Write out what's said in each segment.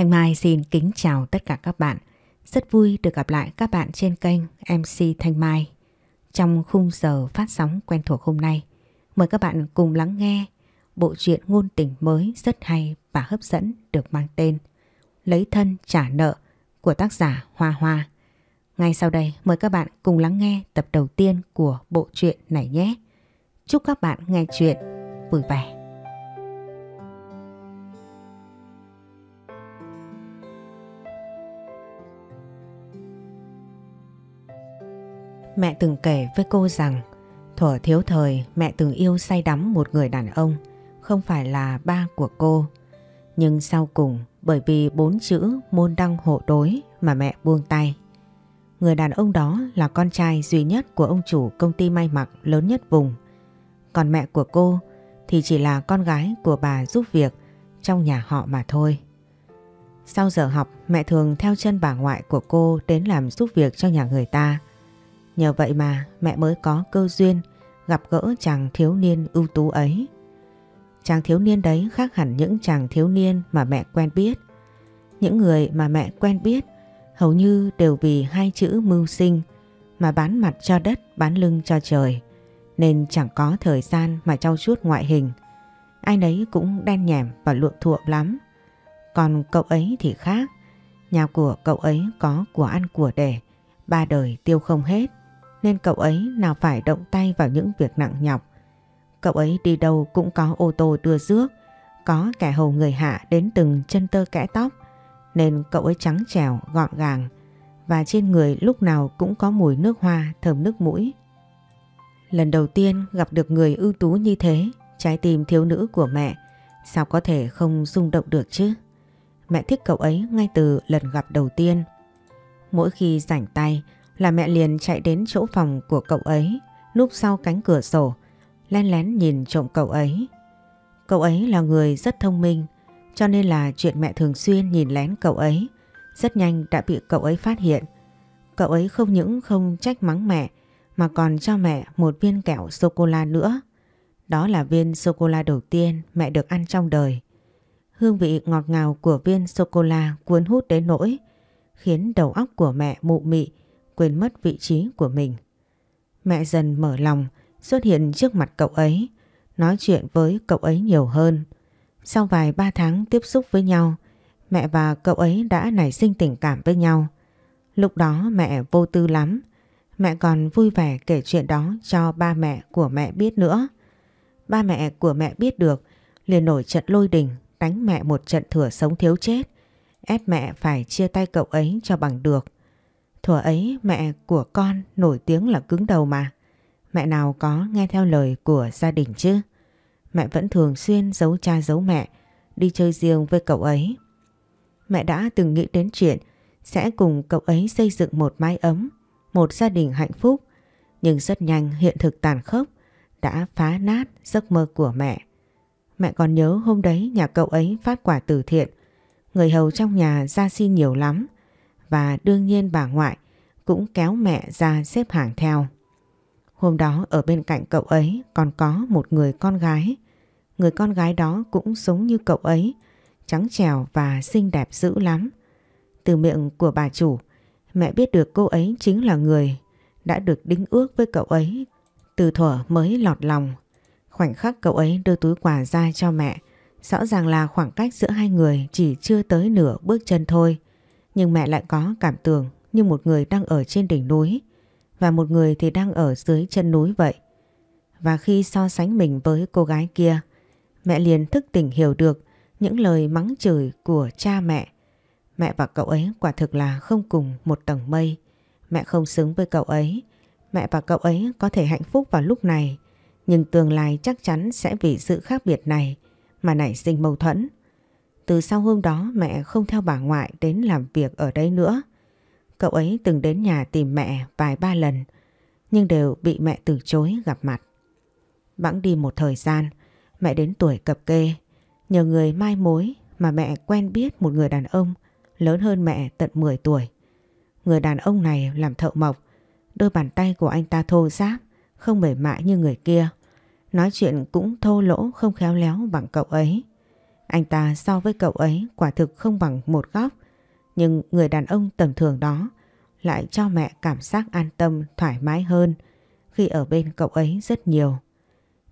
Thanh Mai xin kính chào tất cả các bạn. Rất vui được gặp lại các bạn trên kênh MC Thanh Mai. Trong khung giờ phát sóng quen thuộc hôm nay, mời các bạn cùng lắng nghe bộ truyện ngôn tình mới rất hay và hấp dẫn được mang tên Lấy thân trả nợ của tác giả Hoa Hoa. Ngay sau đây mời các bạn cùng lắng nghe tập đầu tiên của bộ truyện này nhé. Chúc các bạn nghe chuyện vui vẻ. Mẹ từng kể với cô rằng thuở thiếu thời mẹ từng yêu say đắm một người đàn ông không phải là ba của cô. Nhưng sau cùng bởi vì bốn chữ môn đăng hộ đối mà mẹ buông tay. Người đàn ông đó là con trai duy nhất của ông chủ công ty may mặc lớn nhất vùng. Còn mẹ của cô thì chỉ là con gái của bà giúp việc trong nhà họ mà thôi. Sau giờ học, mẹ thường theo chân bà ngoại của cô đến làm giúp việc cho nhà người ta. Nhờ vậy mà mẹ mới có cơ duyên gặp gỡ chàng thiếu niên ưu tú ấy. Chàng thiếu niên đấy khác hẳn những chàng thiếu niên mà mẹ quen biết. Những người mà mẹ quen biết hầu như đều vì hai chữ mưu sinh mà bán mặt cho đất, bán lưng cho trời. Nên chẳng có thời gian mà trau chuốt ngoại hình. Ai nấy cũng đen nhẻm và luộm thuộm lắm. Còn cậu ấy thì khác. Nhà của cậu ấy có của ăn của để, ba đời tiêu không hết nên cậu ấy nào phải động tay vào những việc nặng nhọc. Cậu ấy đi đâu cũng có ô tô đưa rước, có kẻ hầu người hạ đến từng chân tơ kẽ tóc, nên cậu ấy trắng trẻo, gọn gàng và trên người lúc nào cũng có mùi nước hoa thơm nước mũi. Lần đầu tiên gặp được người ưu tú như thế, trái tim thiếu nữ của mẹ sao có thể không rung động được chứ? Mẹ thích cậu ấy ngay từ lần gặp đầu tiên. Mỗi khi rảnh tay, là mẹ liền chạy đến chỗ phòng của cậu ấy, núp sau cánh cửa sổ, len lén nhìn trộm cậu ấy. Cậu ấy là người rất thông minh, cho nên là chuyện mẹ thường xuyên nhìn lén cậu ấy, rất nhanh đã bị cậu ấy phát hiện. Cậu ấy không những không trách mắng mẹ, mà còn cho mẹ một viên kẹo sô-cô-la nữa. Đó là viên sô-cô-la đầu tiên mẹ được ăn trong đời. Hương vị ngọt ngào của viên sô-cô-la cuốn hút đến nỗi, khiến đầu óc của mẹ mụ mị quên mất vị trí của mình. Mẹ dần mở lòng xuất hiện trước mặt cậu ấy, nói chuyện với cậu ấy nhiều hơn. Sau vài ba tháng tiếp xúc với nhau, mẹ và cậu ấy đã nảy sinh tình cảm với nhau. Lúc đó mẹ vô tư lắm, mẹ còn vui vẻ kể chuyện đó cho ba mẹ của mẹ biết nữa. Ba mẹ của mẹ biết được, liền nổi trận lôi đình, đánh mẹ một trận thửa sống thiếu chết, ép mẹ phải chia tay cậu ấy cho bằng được. Thuở ấy mẹ của con nổi tiếng là cứng đầu mà. Mẹ nào có nghe theo lời của gia đình chứ? Mẹ vẫn thường xuyên giấu cha giấu mẹ, đi chơi riêng với cậu ấy. Mẹ đã từng nghĩ đến chuyện sẽ cùng cậu ấy xây dựng một mái ấm, một gia đình hạnh phúc. Nhưng rất nhanh hiện thực tàn khốc đã phá nát giấc mơ của mẹ. Mẹ còn nhớ hôm đấy nhà cậu ấy phát quả từ thiện. Người hầu trong nhà ra xin nhiều lắm và đương nhiên bà ngoại cũng kéo mẹ ra xếp hàng theo. Hôm đó ở bên cạnh cậu ấy còn có một người con gái. Người con gái đó cũng giống như cậu ấy, trắng trèo và xinh đẹp dữ lắm. Từ miệng của bà chủ, mẹ biết được cô ấy chính là người đã được đính ước với cậu ấy từ thuở mới lọt lòng. Khoảnh khắc cậu ấy đưa túi quà ra cho mẹ, rõ ràng là khoảng cách giữa hai người chỉ chưa tới nửa bước chân thôi. Nhưng mẹ lại có cảm tưởng như một người đang ở trên đỉnh núi và một người thì đang ở dưới chân núi vậy. Và khi so sánh mình với cô gái kia, mẹ liền thức tỉnh hiểu được những lời mắng chửi của cha mẹ. Mẹ và cậu ấy quả thực là không cùng một tầng mây. Mẹ không xứng với cậu ấy. Mẹ và cậu ấy có thể hạnh phúc vào lúc này, nhưng tương lai chắc chắn sẽ vì sự khác biệt này mà nảy sinh mâu thuẫn. Từ sau hôm đó mẹ không theo bà ngoại đến làm việc ở đây nữa. Cậu ấy từng đến nhà tìm mẹ vài ba lần, nhưng đều bị mẹ từ chối gặp mặt. Bẵng đi một thời gian, mẹ đến tuổi cập kê, nhờ người mai mối mà mẹ quen biết một người đàn ông lớn hơn mẹ tận 10 tuổi. Người đàn ông này làm thợ mộc, đôi bàn tay của anh ta thô ráp, không mềm mại như người kia. Nói chuyện cũng thô lỗ không khéo léo bằng cậu ấy. Anh ta so với cậu ấy quả thực không bằng một góc. Nhưng người đàn ông tầm thường đó lại cho mẹ cảm giác an tâm, thoải mái hơn khi ở bên cậu ấy rất nhiều.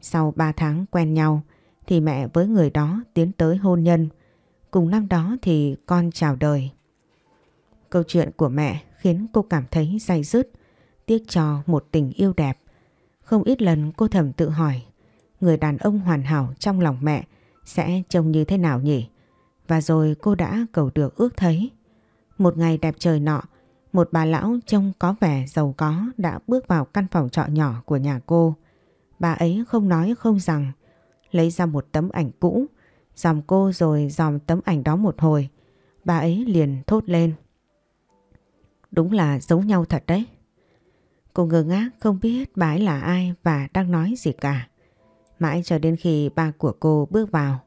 Sau 3 tháng quen nhau thì mẹ với người đó tiến tới hôn nhân. Cùng năm đó thì con chào đời. Câu chuyện của mẹ khiến cô cảm thấy dày dứt, tiếc cho một tình yêu đẹp. Không ít lần cô thầm tự hỏi, người đàn ông hoàn hảo trong lòng mẹ sẽ trông như thế nào nhỉ? Và rồi cô đã cầu được ước thấy. Một ngày đẹp trời nọ, một bà lão trông có vẻ giàu có đã bước vào căn phòng trọ nhỏ của nhà cô. Bà ấy không nói không rằng, lấy ra một tấm ảnh cũ, dòm cô rồi dòm tấm ảnh đó một hồi. Bà ấy liền thốt lên. Đúng là giống nhau thật đấy. Cô ngơ ngác không biết bà ấy là ai và đang nói gì cả. Mãi cho đến khi ba của cô bước vào,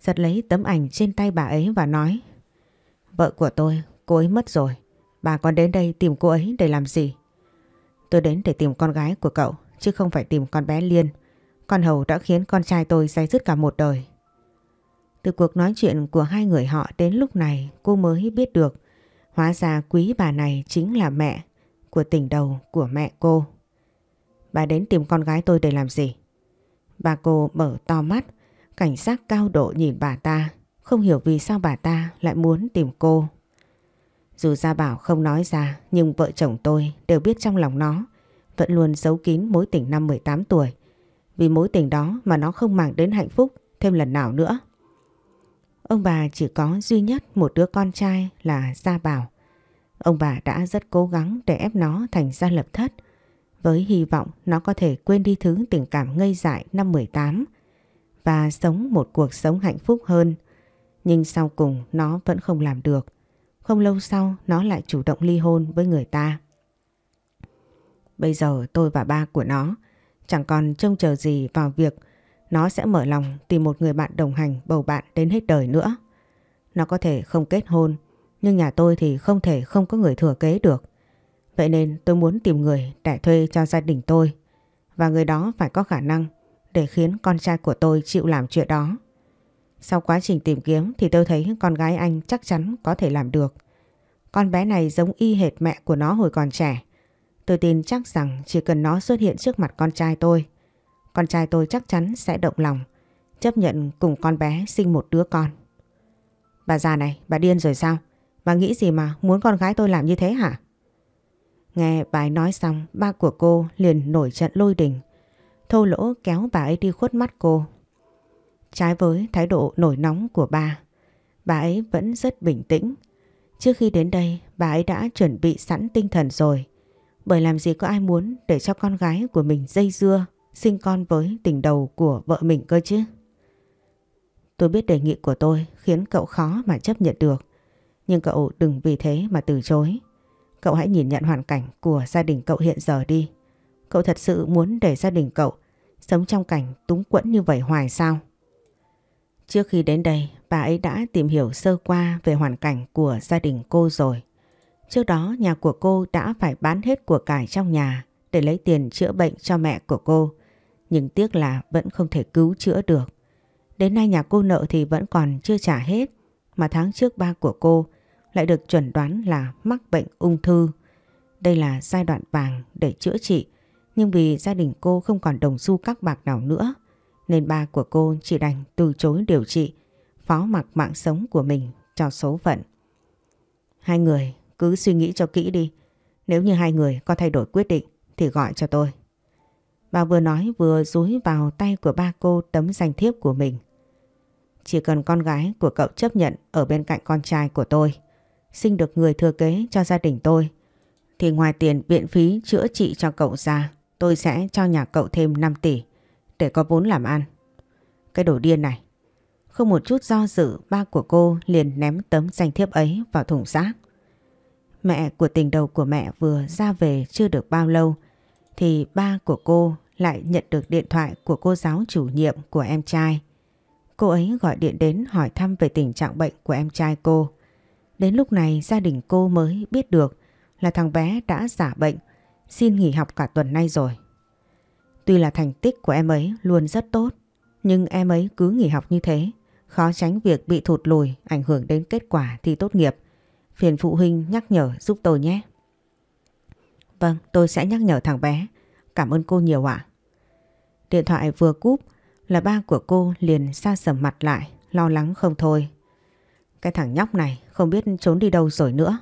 giật lấy tấm ảnh trên tay bà ấy và nói Vợ của tôi, cô ấy mất rồi, bà còn đến đây tìm cô ấy để làm gì? Tôi đến để tìm con gái của cậu, chứ không phải tìm con bé Liên. Con hầu đã khiến con trai tôi say dứt cả một đời. Từ cuộc nói chuyện của hai người họ đến lúc này cô mới biết được hóa ra quý bà này chính là mẹ của tỉnh đầu của mẹ cô. Bà đến tìm con gái tôi để làm gì? Bà cô mở to mắt, cảnh giác cao độ nhìn bà ta, không hiểu vì sao bà ta lại muốn tìm cô. Dù Gia Bảo không nói ra, nhưng vợ chồng tôi đều biết trong lòng nó, vẫn luôn giấu kín mối tình năm 18 tuổi. Vì mối tình đó mà nó không màng đến hạnh phúc thêm lần nào nữa. Ông bà chỉ có duy nhất một đứa con trai là Gia Bảo. Ông bà đã rất cố gắng để ép nó thành gia lập thất với hy vọng nó có thể quên đi thứ tình cảm ngây dại năm 18 và sống một cuộc sống hạnh phúc hơn. Nhưng sau cùng nó vẫn không làm được. Không lâu sau nó lại chủ động ly hôn với người ta. Bây giờ tôi và ba của nó chẳng còn trông chờ gì vào việc nó sẽ mở lòng tìm một người bạn đồng hành bầu bạn đến hết đời nữa. Nó có thể không kết hôn, nhưng nhà tôi thì không thể không có người thừa kế được. Vậy nên tôi muốn tìm người để thuê cho gia đình tôi và người đó phải có khả năng để khiến con trai của tôi chịu làm chuyện đó. Sau quá trình tìm kiếm thì tôi thấy con gái anh chắc chắn có thể làm được. Con bé này giống y hệt mẹ của nó hồi còn trẻ. Tôi tin chắc rằng chỉ cần nó xuất hiện trước mặt con trai tôi, con trai tôi chắc chắn sẽ động lòng, chấp nhận cùng con bé sinh một đứa con. Bà già này, bà điên rồi sao? Bà nghĩ gì mà muốn con gái tôi làm như thế hả? Nghe bà ấy nói xong, ba của cô liền nổi trận lôi đình. Thô lỗ kéo bà ấy đi khuất mắt cô. Trái với thái độ nổi nóng của ba, bà ấy vẫn rất bình tĩnh. Trước khi đến đây, bà ấy đã chuẩn bị sẵn tinh thần rồi. Bởi làm gì có ai muốn để cho con gái của mình dây dưa, sinh con với tình đầu của vợ mình cơ chứ. Tôi biết đề nghị của tôi khiến cậu khó mà chấp nhận được. Nhưng cậu đừng vì thế mà từ chối. Cậu hãy nhìn nhận hoàn cảnh của gia đình cậu hiện giờ đi. Cậu thật sự muốn để gia đình cậu sống trong cảnh túng quẫn như vậy hoài sao? Trước khi đến đây, bà ấy đã tìm hiểu sơ qua về hoàn cảnh của gia đình cô rồi. Trước đó, nhà của cô đã phải bán hết của cải trong nhà để lấy tiền chữa bệnh cho mẹ của cô. Nhưng tiếc là vẫn không thể cứu chữa được. Đến nay nhà cô nợ thì vẫn còn chưa trả hết. Mà tháng trước ba của cô lại được chuẩn đoán là mắc bệnh ung thư. Đây là giai đoạn vàng để chữa trị, nhưng vì gia đình cô không còn đồng xu các bạc nào nữa, nên ba của cô chỉ đành từ chối điều trị, phó mặc mạng sống của mình cho số phận. Hai người cứ suy nghĩ cho kỹ đi, nếu như hai người có thay đổi quyết định thì gọi cho tôi. Bà vừa nói vừa rúi vào tay của ba cô tấm danh thiếp của mình. Chỉ cần con gái của cậu chấp nhận ở bên cạnh con trai của tôi sinh được người thừa kế cho gia đình tôi thì ngoài tiền viện phí chữa trị cho cậu ra tôi sẽ cho nhà cậu thêm 5 tỷ để có vốn làm ăn. Cái đồ điên này. Không một chút do dự ba của cô liền ném tấm danh thiếp ấy vào thùng rác. Mẹ của tình đầu của mẹ vừa ra về chưa được bao lâu thì ba của cô lại nhận được điện thoại của cô giáo chủ nhiệm của em trai. Cô ấy gọi điện đến hỏi thăm về tình trạng bệnh của em trai Cô Đến lúc này gia đình cô mới biết được là thằng bé đã giả bệnh, xin nghỉ học cả tuần nay rồi. Tuy là thành tích của em ấy luôn rất tốt, nhưng em ấy cứ nghỉ học như thế, khó tránh việc bị thụt lùi ảnh hưởng đến kết quả thi tốt nghiệp. Phiền phụ huynh nhắc nhở giúp tôi nhé. Vâng, tôi sẽ nhắc nhở thằng bé. Cảm ơn cô nhiều ạ. Điện thoại vừa cúp là ba của cô liền xa sầm mặt lại, lo lắng không thôi. Cái thằng nhóc này không biết trốn đi đâu rồi nữa.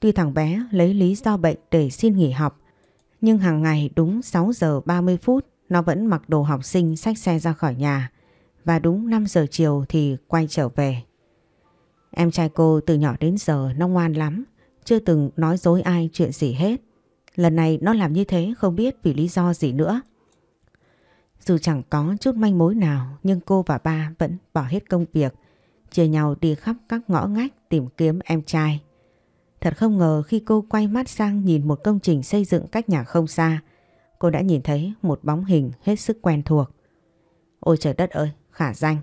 Tuy thằng bé lấy lý do bệnh để xin nghỉ học, nhưng hàng ngày đúng 6 giờ 30 phút nó vẫn mặc đồ học sinh xách xe ra khỏi nhà và đúng 5 giờ chiều thì quay trở về. Em trai cô từ nhỏ đến giờ nó ngoan lắm, chưa từng nói dối ai chuyện gì hết. Lần này nó làm như thế không biết vì lý do gì nữa. Dù chẳng có chút manh mối nào nhưng cô và ba vẫn bỏ hết công việc chia nhau đi khắp các ngõ ngách tìm kiếm em trai. Thật không ngờ khi cô quay mắt sang nhìn một công trình xây dựng cách nhà không xa, cô đã nhìn thấy một bóng hình hết sức quen thuộc. Ôi trời đất ơi, khả danh.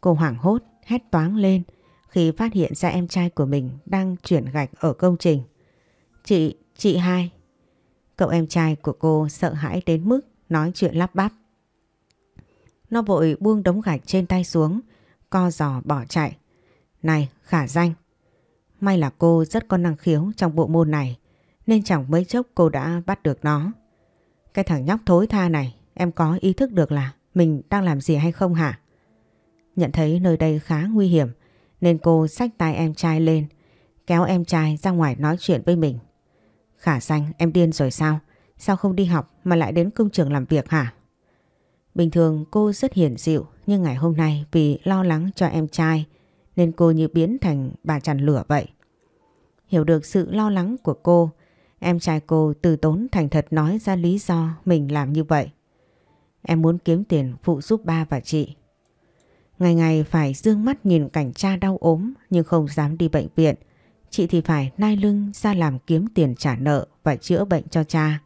Cô hoảng hốt, hét toáng lên khi phát hiện ra em trai của mình đang chuyển gạch ở công trình. Chị, chị hai. Cậu em trai của cô sợ hãi đến mức nói chuyện lắp bắp. Nó vội buông đống gạch trên tay xuống co giò bỏ chạy. Này khả danh, may là cô rất có năng khiếu trong bộ môn này nên chẳng mấy chốc cô đã bắt được nó. Cái thằng nhóc thối tha này em có ý thức được là mình đang làm gì hay không hả? Nhận thấy nơi đây khá nguy hiểm nên cô xách tay em trai lên kéo em trai ra ngoài nói chuyện với mình. Khả danh em điên rồi sao? Sao không đi học mà lại đến công trường làm việc hả? Bình thường cô rất hiền dịu nhưng ngày hôm nay vì lo lắng cho em trai nên cô như biến thành bà chằn lửa vậy. Hiểu được sự lo lắng của cô, em trai cô từ tốn thành thật nói ra lý do mình làm như vậy. Em muốn kiếm tiền phụ giúp ba và chị. Ngày ngày phải dương mắt nhìn cảnh cha đau ốm nhưng không dám đi bệnh viện. Chị thì phải nai lưng ra làm kiếm tiền trả nợ và chữa bệnh cho cha.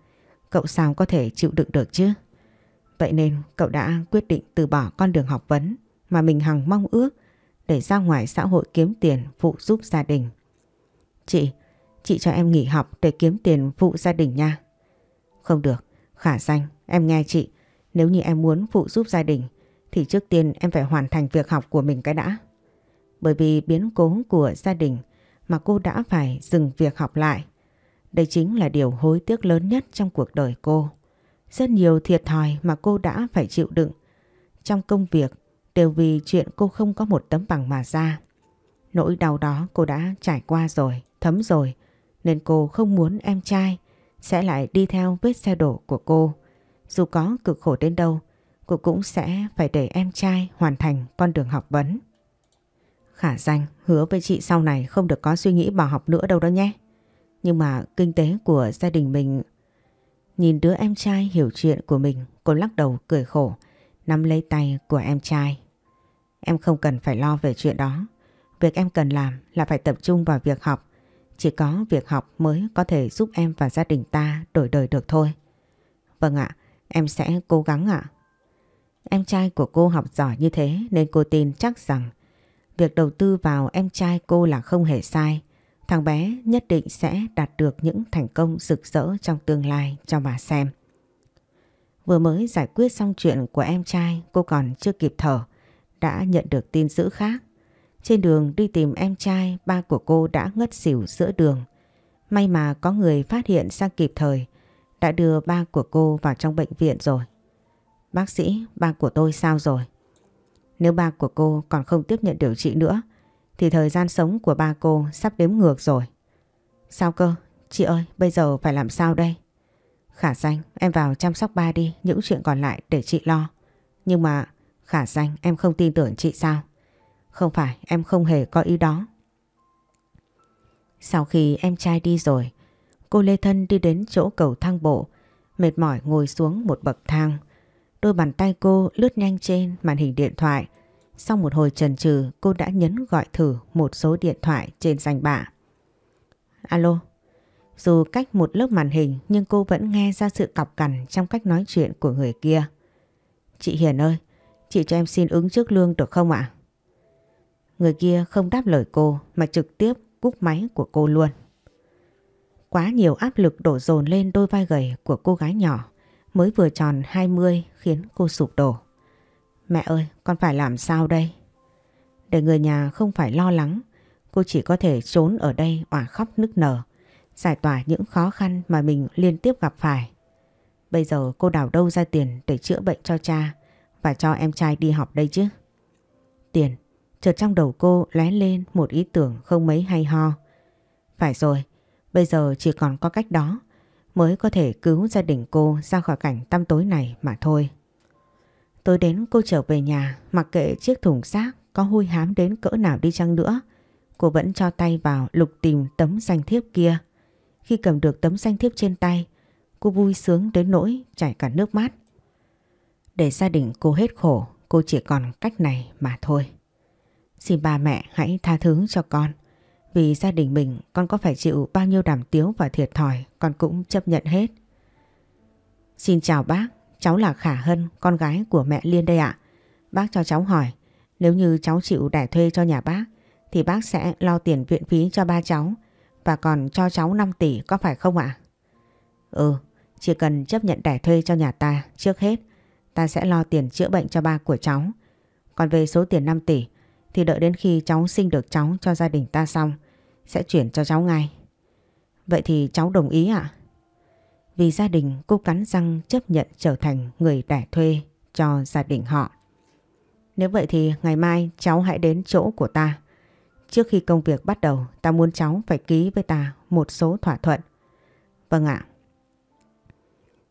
Cậu sao có thể chịu đựng được chứ? Vậy nên cậu đã quyết định từ bỏ con đường học vấn mà mình hằng mong ước để ra ngoài xã hội kiếm tiền phụ giúp gia đình. Chị, chị cho em nghỉ học để kiếm tiền phụ gia đình nha. Không được, khả danh, em nghe chị. Nếu như em muốn phụ giúp gia đình thì trước tiên em phải hoàn thành việc học của mình cái đã. Bởi vì biến cố của gia đình mà cô đã phải dừng việc học lại. Đây chính là điều hối tiếc lớn nhất trong cuộc đời cô. Rất nhiều thiệt thòi mà cô đã phải chịu đựng trong công việc đều vì chuyện cô không có một tấm bằng mà ra. Nỗi đau đó cô đã trải qua rồi, thấm rồi, nên cô không muốn em trai sẽ lại đi theo vết xe đổ của cô. Dù có cực khổ đến đâu, cô cũng sẽ phải để em trai hoàn thành con đường học vấn. Khả danh hứa với chị sau này không được có suy nghĩ bỏ học nữa đâu đó nhé. Nhưng mà kinh tế của gia đình mình Nhìn đứa em trai hiểu chuyện của mình cô lắc đầu cười khổ nắm lấy tay của em trai. Em không cần phải lo về chuyện đó. Việc em cần làm là phải tập trung vào việc học. Chỉ có việc học mới có thể giúp em và gia đình ta đổi đời được thôi. Vâng ạ, em sẽ cố gắng ạ. Em trai của cô học giỏi như thế nên cô tin chắc rằng việc đầu tư vào em trai cô là không hề sai. Thằng bé nhất định sẽ đạt được những thành công rực rỡ trong tương lai cho bà xem. Vừa mới giải quyết xong chuyện của em trai, cô còn chưa kịp thở, đã nhận được tin dữ khác. Trên đường đi tìm em trai, ba của cô đã ngất xỉu giữa đường. May mà có người phát hiện ra kịp thời, đã đưa ba của cô vào trong bệnh viện rồi. Bác sĩ, ba của tôi sao rồi? Nếu ba của cô còn không tiếp nhận điều trị nữa, thì thời gian sống của ba cô sắp đếm ngược rồi. Sao cơ? Chị ơi, bây giờ phải làm sao đây? Khả danh, em vào chăm sóc ba đi, những chuyện còn lại để chị lo. Nhưng mà, khả danh, em không tin tưởng chị sao? Không phải, em không hề có ý đó. Sau khi em trai đi rồi, cô Lê Thân đi đến chỗ cầu thang bộ, mệt mỏi ngồi xuống một bậc thang. Đôi bàn tay cô lướt nhanh trên màn hình điện thoại, sau một hồi trần trừ cô đã nhấn gọi thử một số điện thoại trên danh bạ. Alo, dù cách một lớp màn hình nhưng cô vẫn nghe ra sự cọc cằn trong cách nói chuyện của người kia. Chị Hiền ơi, chị cho em xin ứng trước lương được không ạ? Người kia không đáp lời cô mà trực tiếp cúp máy của cô luôn. Quá nhiều áp lực đổ dồn lên đôi vai gầy của cô gái nhỏ mới vừa tròn 20 khiến cô sụp đổ. Mẹ ơi, con phải làm sao đây? Để người nhà không phải lo lắng, cô chỉ có thể trốn ở đây òa khóc nức nở, giải tỏa những khó khăn mà mình liên tiếp gặp phải. Bây giờ cô đào đâu ra tiền để chữa bệnh cho cha và cho em trai đi học đây chứ? Tiền, chợt trong đầu cô lóe lên một ý tưởng không mấy hay ho. Phải rồi, bây giờ chỉ còn có cách đó mới có thể cứu gia đình cô ra khỏi cảnh tăm tối này mà thôi tôi đến cô trở về nhà mặc kệ chiếc thùng xác có hôi hám đến cỡ nào đi chăng nữa. Cô vẫn cho tay vào lục tìm tấm danh thiếp kia. Khi cầm được tấm danh thiếp trên tay, cô vui sướng đến nỗi chảy cả nước mắt. Để gia đình cô hết khổ, cô chỉ còn cách này mà thôi. Xin ba mẹ hãy tha thứ cho con. Vì gia đình mình con có phải chịu bao nhiêu đàm tiếu và thiệt thòi con cũng chấp nhận hết. Xin chào bác, Cháu là Khả Hân, con gái của mẹ Liên đây ạ. Bác cho cháu hỏi, nếu như cháu chịu đẻ thuê cho nhà bác, thì bác sẽ lo tiền viện phí cho ba cháu và còn cho cháu 5 tỷ có phải không ạ? Ừ, chỉ cần chấp nhận đẻ thuê cho nhà ta trước hết, ta sẽ lo tiền chữa bệnh cho ba của cháu. Còn về số tiền 5 tỷ thì đợi đến khi cháu sinh được cháu cho gia đình ta xong, sẽ chuyển cho cháu ngay. Vậy thì cháu đồng ý ạ? Vì gia đình cô cắn răng chấp nhận trở thành người đẻ thuê cho gia đình họ. Nếu vậy thì ngày mai cháu hãy đến chỗ của ta. Trước khi công việc bắt đầu, ta muốn cháu phải ký với ta một số thỏa thuận. Vâng ạ.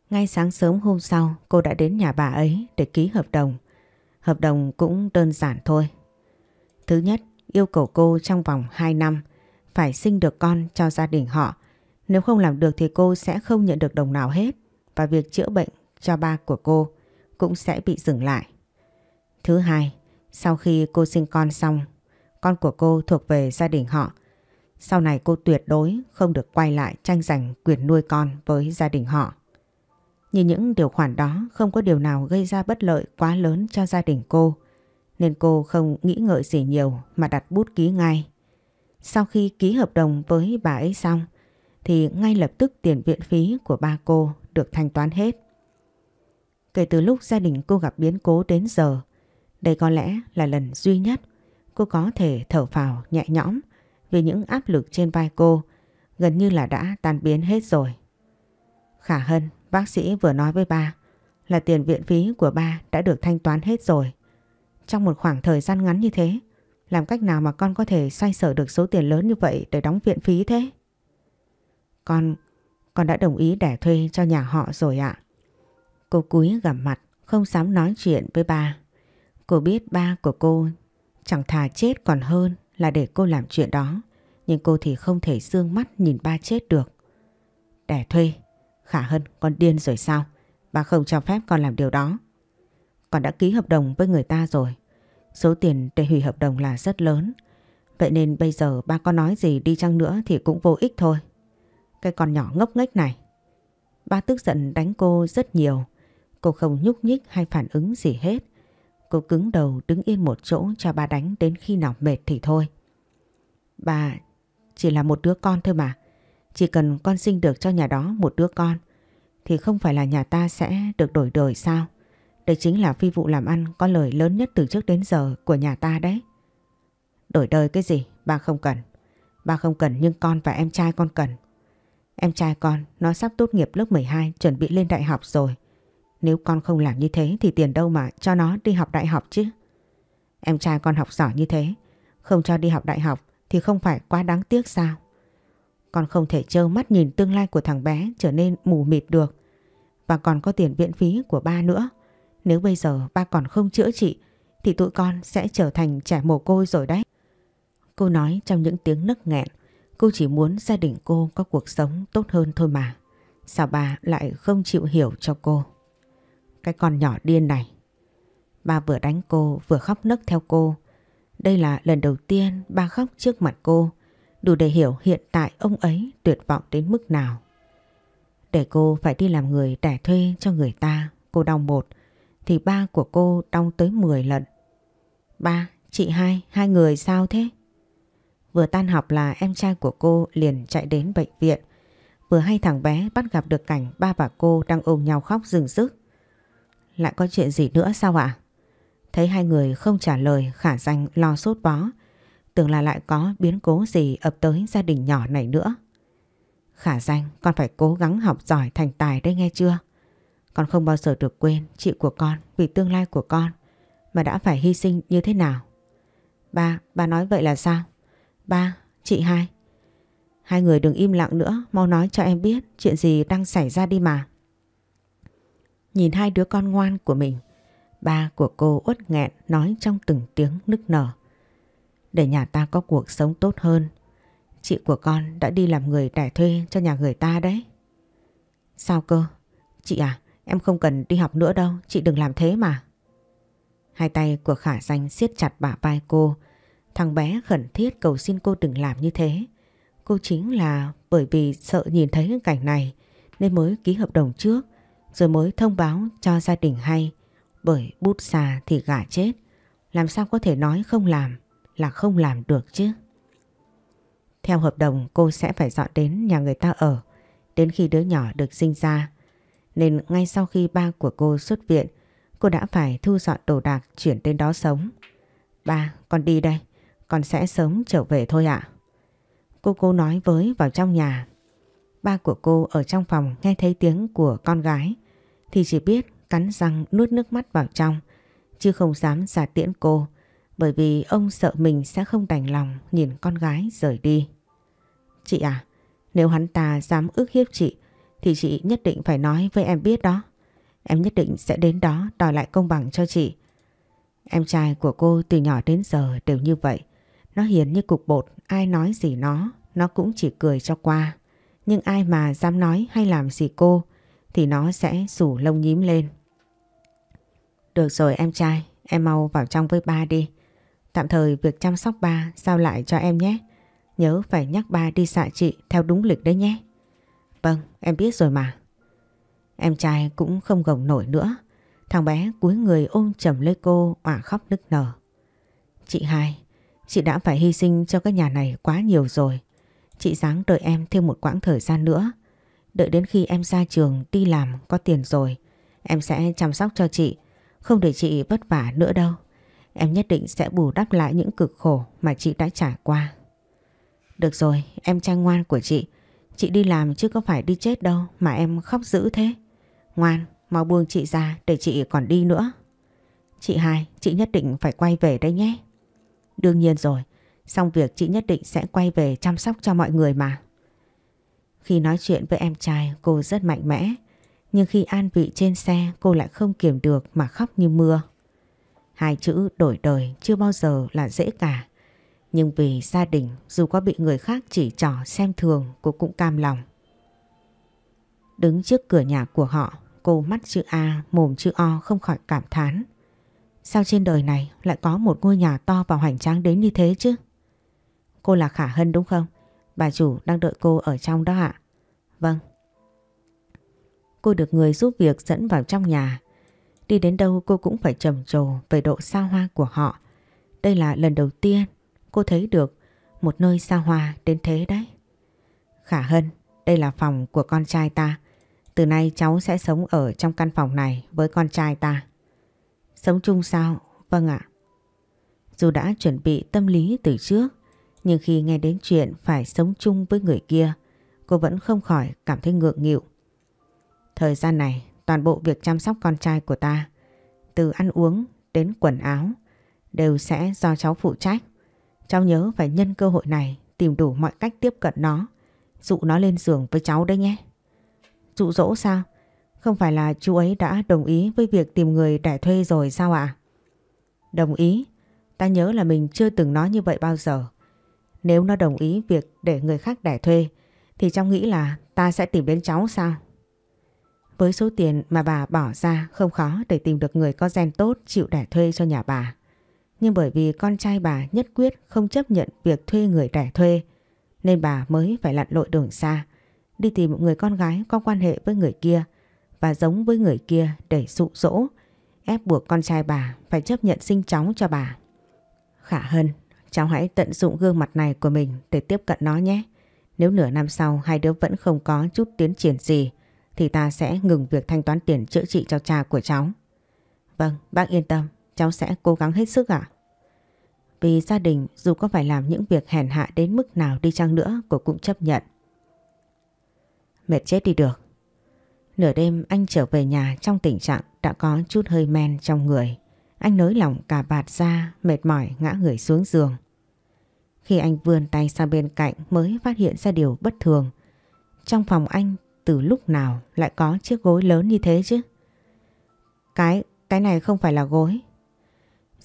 Ngay sáng sớm hôm sau, cô đã đến nhà bà ấy để ký hợp đồng. Hợp đồng cũng đơn giản thôi. Thứ nhất, yêu cầu cô trong vòng 2 năm phải sinh được con cho gia đình họ nếu không làm được thì cô sẽ không nhận được đồng nào hết và việc chữa bệnh cho ba của cô cũng sẽ bị dừng lại. Thứ hai, sau khi cô sinh con xong, con của cô thuộc về gia đình họ. Sau này cô tuyệt đối không được quay lại tranh giành quyền nuôi con với gia đình họ. như những điều khoản đó không có điều nào gây ra bất lợi quá lớn cho gia đình cô, nên cô không nghĩ ngợi gì nhiều mà đặt bút ký ngay. Sau khi ký hợp đồng với bà ấy xong, thì ngay lập tức tiền viện phí của ba cô được thanh toán hết. Kể từ lúc gia đình cô gặp biến cố đến giờ, đây có lẽ là lần duy nhất cô có thể thở phào nhẹ nhõm vì những áp lực trên vai cô gần như là đã tan biến hết rồi. Khả Hân, bác sĩ vừa nói với ba là tiền viện phí của ba đã được thanh toán hết rồi. Trong một khoảng thời gian ngắn như thế, làm cách nào mà con có thể xoay sở được số tiền lớn như vậy để đóng viện phí thế? Con, con đã đồng ý đẻ thuê cho nhà họ rồi ạ. Cô cúi gằm mặt, không dám nói chuyện với ba. Cô biết ba của cô chẳng thà chết còn hơn là để cô làm chuyện đó. Nhưng cô thì không thể dương mắt nhìn ba chết được. Đẻ thuê, Khả Hân con điên rồi sao? Ba không cho phép con làm điều đó. Con đã ký hợp đồng với người ta rồi. Số tiền để hủy hợp đồng là rất lớn. Vậy nên bây giờ ba có nói gì đi chăng nữa thì cũng vô ích thôi. Cái con nhỏ ngốc nghếch này. Ba tức giận đánh cô rất nhiều. Cô không nhúc nhích hay phản ứng gì hết. Cô cứng đầu đứng yên một chỗ cho ba đánh đến khi nào mệt thì thôi. Bà chỉ là một đứa con thôi mà. Chỉ cần con sinh được cho nhà đó một đứa con thì không phải là nhà ta sẽ được đổi đời sao? Đây chính là phi vụ làm ăn có lời lớn nhất từ trước đến giờ của nhà ta đấy. Đổi đời cái gì? ba không cần. ba không cần nhưng con và em trai con cần. Em trai con nó sắp tốt nghiệp lớp 12 chuẩn bị lên đại học rồi. Nếu con không làm như thế thì tiền đâu mà cho nó đi học đại học chứ. Em trai con học giỏi như thế, không cho đi học đại học thì không phải quá đáng tiếc sao? Con không thể trơ mắt nhìn tương lai của thằng bé trở nên mù mịt được. Và còn có tiền viện phí của ba nữa. Nếu bây giờ ba còn không chữa trị thì tụi con sẽ trở thành trẻ mồ côi rồi đấy. Cô nói trong những tiếng nấc nghẹn. Cô chỉ muốn gia đình cô có cuộc sống tốt hơn thôi mà. Sao bà lại không chịu hiểu cho cô? Cái con nhỏ điên này. Ba vừa đánh cô vừa khóc nấc theo cô. Đây là lần đầu tiên ba khóc trước mặt cô. Đủ để hiểu hiện tại ông ấy tuyệt vọng đến mức nào. Để cô phải đi làm người đẻ thuê cho người ta. Cô đau một. Thì ba của cô đau tới 10 lần. Ba, chị hai, hai người sao thế? Vừa tan học là em trai của cô liền chạy đến bệnh viện. Vừa hay thằng bé bắt gặp được cảnh ba và cô đang ôm nhau khóc rừng rức. Lại có chuyện gì nữa sao ạ? Thấy hai người không trả lời khả danh lo sốt bó. Tưởng là lại có biến cố gì ập tới gia đình nhỏ này nữa. Khả danh con phải cố gắng học giỏi thành tài đấy nghe chưa? Con không bao giờ được quên chị của con vì tương lai của con mà đã phải hy sinh như thế nào. Ba, ba nói vậy là sao? Ba, chị hai. Hai người đừng im lặng nữa, mau nói cho em biết chuyện gì đang xảy ra đi mà. Nhìn hai đứa con ngoan của mình, ba của cô uất nghẹn nói trong từng tiếng nức nở. Để nhà ta có cuộc sống tốt hơn, chị của con đã đi làm người đẻ thuê cho nhà người ta đấy. Sao cơ? Chị à, em không cần đi học nữa đâu, chị đừng làm thế mà. Hai tay của Khả Danh siết chặt bả vai cô, Thằng bé khẩn thiết cầu xin cô đừng làm như thế. Cô chính là bởi vì sợ nhìn thấy cái cảnh này nên mới ký hợp đồng trước rồi mới thông báo cho gia đình hay. Bởi bút xà thì gả chết. Làm sao có thể nói không làm là không làm được chứ. Theo hợp đồng cô sẽ phải dọn đến nhà người ta ở đến khi đứa nhỏ được sinh ra. Nên ngay sau khi ba của cô xuất viện cô đã phải thu dọn đồ đạc chuyển đến đó sống. Ba, con đi đây. Con sẽ sớm trở về thôi ạ. Cô cô nói với vào trong nhà. Ba của cô ở trong phòng nghe thấy tiếng của con gái thì chỉ biết cắn răng nuốt nước mắt vào trong chứ không dám giả tiễn cô bởi vì ông sợ mình sẽ không đành lòng nhìn con gái rời đi. Chị à, nếu hắn ta dám ước hiếp chị thì chị nhất định phải nói với em biết đó. Em nhất định sẽ đến đó đòi lại công bằng cho chị. Em trai của cô từ nhỏ đến giờ đều như vậy. Nó hiền như cục bột, ai nói gì nó, nó cũng chỉ cười cho qua. Nhưng ai mà dám nói hay làm gì cô, thì nó sẽ rủ lông nhím lên. Được rồi em trai, em mau vào trong với ba đi. Tạm thời việc chăm sóc ba giao lại cho em nhé. Nhớ phải nhắc ba đi xạ trị theo đúng lịch đấy nhé. Vâng, em biết rồi mà. Em trai cũng không gồng nổi nữa. Thằng bé cúi người ôm chầm lấy cô òa khóc nức nở. Chị hai, Chị đã phải hy sinh cho cái nhà này quá nhiều rồi. Chị dáng đợi em thêm một quãng thời gian nữa. Đợi đến khi em ra trường đi làm có tiền rồi. Em sẽ chăm sóc cho chị. Không để chị vất vả nữa đâu. Em nhất định sẽ bù đắp lại những cực khổ mà chị đã trải qua. Được rồi, em trai ngoan của chị. Chị đi làm chứ có phải đi chết đâu mà em khóc dữ thế. Ngoan, mau buông chị ra để chị còn đi nữa. Chị hai, chị nhất định phải quay về đây nhé. Đương nhiên rồi, xong việc chị nhất định sẽ quay về chăm sóc cho mọi người mà. Khi nói chuyện với em trai cô rất mạnh mẽ, nhưng khi an vị trên xe cô lại không kiểm được mà khóc như mưa. Hai chữ đổi đời chưa bao giờ là dễ cả. Nhưng vì gia đình dù có bị người khác chỉ trỏ xem thường cô cũng cam lòng. Đứng trước cửa nhà của họ, cô mắt chữ A, mồm chữ O không khỏi cảm thán. Sao trên đời này lại có một ngôi nhà to và hoành tráng đến như thế chứ? Cô là Khả Hân đúng không? Bà chủ đang đợi cô ở trong đó ạ. Vâng. Cô được người giúp việc dẫn vào trong nhà. Đi đến đâu cô cũng phải trầm trồ về độ xa hoa của họ. Đây là lần đầu tiên cô thấy được một nơi xa hoa đến thế đấy. Khả Hân, đây là phòng của con trai ta. Từ nay cháu sẽ sống ở trong căn phòng này với con trai ta. Sống chung sao? Vâng ạ. Dù đã chuẩn bị tâm lý từ trước, nhưng khi nghe đến chuyện phải sống chung với người kia, cô vẫn không khỏi cảm thấy ngượng nghịu. Thời gian này, toàn bộ việc chăm sóc con trai của ta, từ ăn uống đến quần áo, đều sẽ do cháu phụ trách. Cháu nhớ phải nhân cơ hội này tìm đủ mọi cách tiếp cận nó, dụ nó lên giường với cháu đấy nhé. Dụ dỗ sao? Không phải là chú ấy đã đồng ý với việc tìm người đẻ thuê rồi sao ạ? Đồng ý. Ta nhớ là mình chưa từng nói như vậy bao giờ. Nếu nó đồng ý việc để người khác đẻ thuê thì cháu nghĩ là ta sẽ tìm đến cháu sao? Với số tiền mà bà bỏ ra không khó để tìm được người có gen tốt chịu đẻ thuê cho nhà bà. Nhưng bởi vì con trai bà nhất quyết không chấp nhận việc thuê người đẻ thuê nên bà mới phải lặn lội đường xa đi tìm một người con gái có quan hệ với người kia và giống với người kia để dụ dỗ, ép buộc con trai bà phải chấp nhận sinh cháu cho bà. Khả Hân, cháu hãy tận dụng gương mặt này của mình để tiếp cận nó nhé. Nếu nửa năm sau hai đứa vẫn không có chút tiến triển gì thì ta sẽ ngừng việc thanh toán tiền chữa trị cho cha của cháu. Vâng, bác yên tâm, cháu sẽ cố gắng hết sức ạ. Vì gia đình dù có phải làm những việc hèn hạ đến mức nào đi chăng nữa cô cũng chấp nhận. Mệt chết đi được, Nửa đêm anh trở về nhà trong tình trạng đã có chút hơi men trong người. Anh nới lỏng cả bạt ra, mệt mỏi ngã người xuống giường. Khi anh vươn tay sang bên cạnh mới phát hiện ra điều bất thường. Trong phòng anh từ lúc nào lại có chiếc gối lớn như thế chứ? Cái, cái này không phải là gối.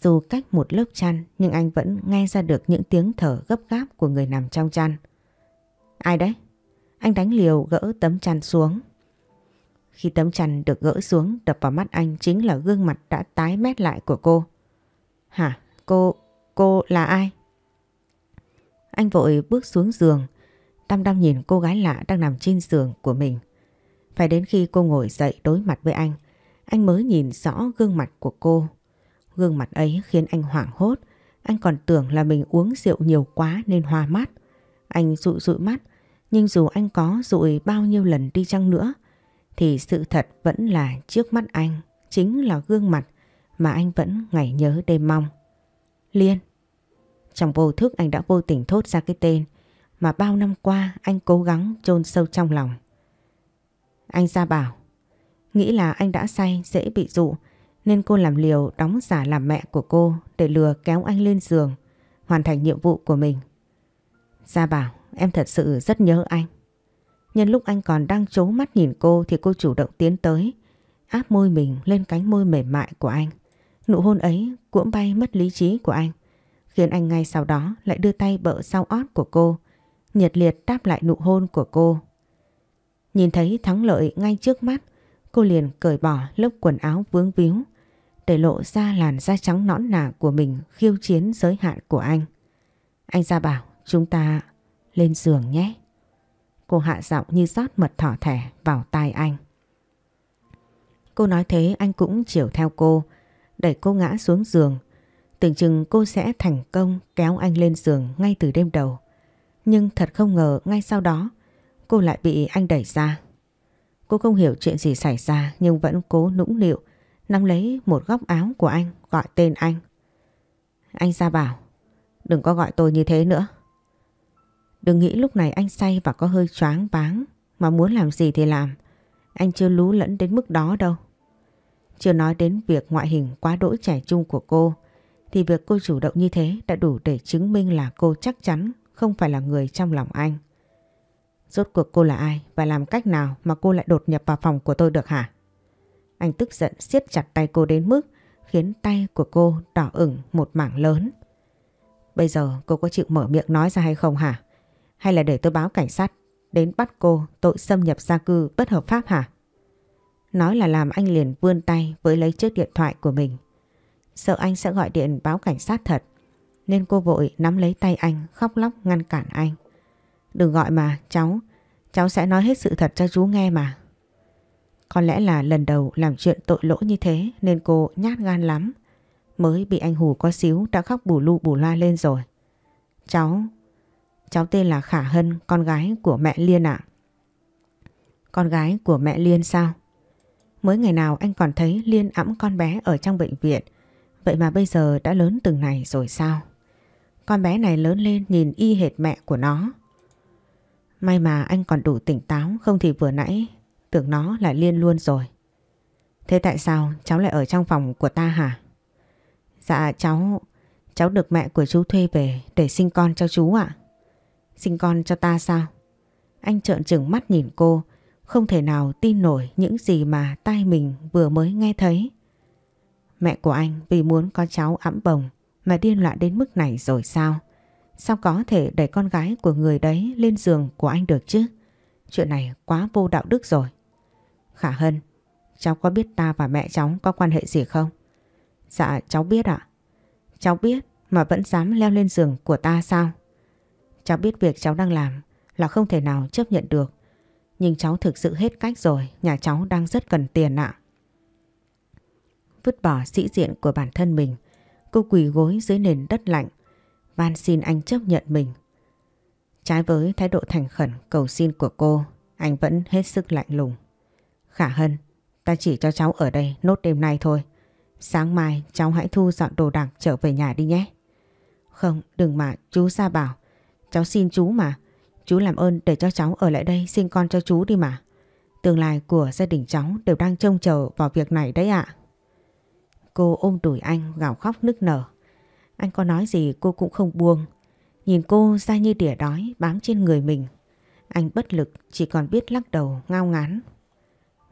Dù cách một lớp chăn nhưng anh vẫn nghe ra được những tiếng thở gấp gáp của người nằm trong chăn. Ai đấy? Anh đánh liều gỡ tấm chăn xuống khi tấm chăn được gỡ xuống đập vào mắt anh chính là gương mặt đã tái mét lại của cô. Hả? Cô... cô là ai? Anh vội bước xuống giường, đăm đăm nhìn cô gái lạ đang nằm trên giường của mình. Phải đến khi cô ngồi dậy đối mặt với anh, anh mới nhìn rõ gương mặt của cô. Gương mặt ấy khiến anh hoảng hốt, anh còn tưởng là mình uống rượu nhiều quá nên hoa mắt. Anh dụi dụi mắt, nhưng dù anh có dụi bao nhiêu lần đi chăng nữa thì sự thật vẫn là trước mắt anh chính là gương mặt mà anh vẫn ngày nhớ đêm mong. Liên. Trong vô thức anh đã vô tình thốt ra cái tên mà bao năm qua anh cố gắng chôn sâu trong lòng. Anh ra bảo, nghĩ là anh đã say dễ bị dụ nên cô làm liều đóng giả làm mẹ của cô để lừa kéo anh lên giường hoàn thành nhiệm vụ của mình. Gia bảo, em thật sự rất nhớ anh. Nhân lúc anh còn đang trố mắt nhìn cô thì cô chủ động tiến tới, áp môi mình lên cánh môi mềm mại của anh. Nụ hôn ấy cuộn bay mất lý trí của anh, khiến anh ngay sau đó lại đưa tay bợ sau ót của cô, nhiệt liệt đáp lại nụ hôn của cô. Nhìn thấy thắng lợi ngay trước mắt, cô liền cởi bỏ lớp quần áo vướng víu, để lộ ra làn da trắng nõn nà của mình khiêu chiến giới hạn của anh. Anh ra bảo chúng ta lên giường nhé. Cô hạ giọng như rót mật thỏ thẻ vào tai anh. Cô nói thế anh cũng chiều theo cô, đẩy cô ngã xuống giường. Tưởng chừng cô sẽ thành công kéo anh lên giường ngay từ đêm đầu. Nhưng thật không ngờ ngay sau đó cô lại bị anh đẩy ra. Cô không hiểu chuyện gì xảy ra nhưng vẫn cố nũng nịu nắm lấy một góc áo của anh gọi tên anh. Anh ra bảo đừng có gọi tôi như thế nữa. Đừng nghĩ lúc này anh say và có hơi choáng váng mà muốn làm gì thì làm. Anh chưa lú lẫn đến mức đó đâu. Chưa nói đến việc ngoại hình quá đỗi trẻ trung của cô thì việc cô chủ động như thế đã đủ để chứng minh là cô chắc chắn không phải là người trong lòng anh. Rốt cuộc cô là ai và làm cách nào mà cô lại đột nhập vào phòng của tôi được hả? Anh tức giận siết chặt tay cô đến mức khiến tay của cô đỏ ửng một mảng lớn. Bây giờ cô có chịu mở miệng nói ra hay không hả? Hay là để tôi báo cảnh sát đến bắt cô tội xâm nhập gia cư bất hợp pháp hả? Nói là làm anh liền vươn tay với lấy chiếc điện thoại của mình. Sợ anh sẽ gọi điện báo cảnh sát thật. Nên cô vội nắm lấy tay anh khóc lóc ngăn cản anh. Đừng gọi mà cháu, cháu sẽ nói hết sự thật cho chú nghe mà. Có lẽ là lần đầu làm chuyện tội lỗi như thế nên cô nhát gan lắm. Mới bị anh hù có xíu đã khóc bù lu bù loa lên rồi. Cháu, Cháu tên là Khả Hân, con gái của mẹ Liên ạ. Con gái của mẹ Liên sao? Mới ngày nào anh còn thấy Liên ẵm con bé ở trong bệnh viện. Vậy mà bây giờ đã lớn từng này rồi sao? Con bé này lớn lên nhìn y hệt mẹ của nó. May mà anh còn đủ tỉnh táo không thì vừa nãy tưởng nó là Liên luôn rồi. Thế tại sao cháu lại ở trong phòng của ta hả? Dạ cháu, cháu được mẹ của chú thuê về để sinh con cho chú ạ. À? sinh con cho ta sao? Anh trợn trừng mắt nhìn cô, không thể nào tin nổi những gì mà tai mình vừa mới nghe thấy. Mẹ của anh vì muốn con cháu ẵm bồng mà điên loạn đến mức này rồi sao? Sao có thể đẩy con gái của người đấy lên giường của anh được chứ? Chuyện này quá vô đạo đức rồi. Khả Hân, cháu có biết ta và mẹ cháu có quan hệ gì không? Dạ cháu biết ạ. Cháu biết mà vẫn dám leo lên giường của ta sao? Cháu biết việc cháu đang làm là không thể nào chấp nhận được. Nhưng cháu thực sự hết cách rồi, nhà cháu đang rất cần tiền ạ. Vứt bỏ sĩ diện của bản thân mình, cô quỳ gối dưới nền đất lạnh, van xin anh chấp nhận mình. Trái với thái độ thành khẩn cầu xin của cô, anh vẫn hết sức lạnh lùng. Khả Hân, ta chỉ cho cháu ở đây nốt đêm nay thôi. Sáng mai cháu hãy thu dọn đồ đạc trở về nhà đi nhé. Không, đừng mà chú Gia bảo. Cháu xin chú mà. Chú làm ơn để cho cháu ở lại đây sinh con cho chú đi mà. Tương lai của gia đình cháu đều đang trông chờ vào việc này đấy ạ. Cô ôm đùi anh gào khóc nức nở. Anh có nói gì cô cũng không buông. Nhìn cô ra như đỉa đói bám trên người mình. Anh bất lực chỉ còn biết lắc đầu ngao ngán.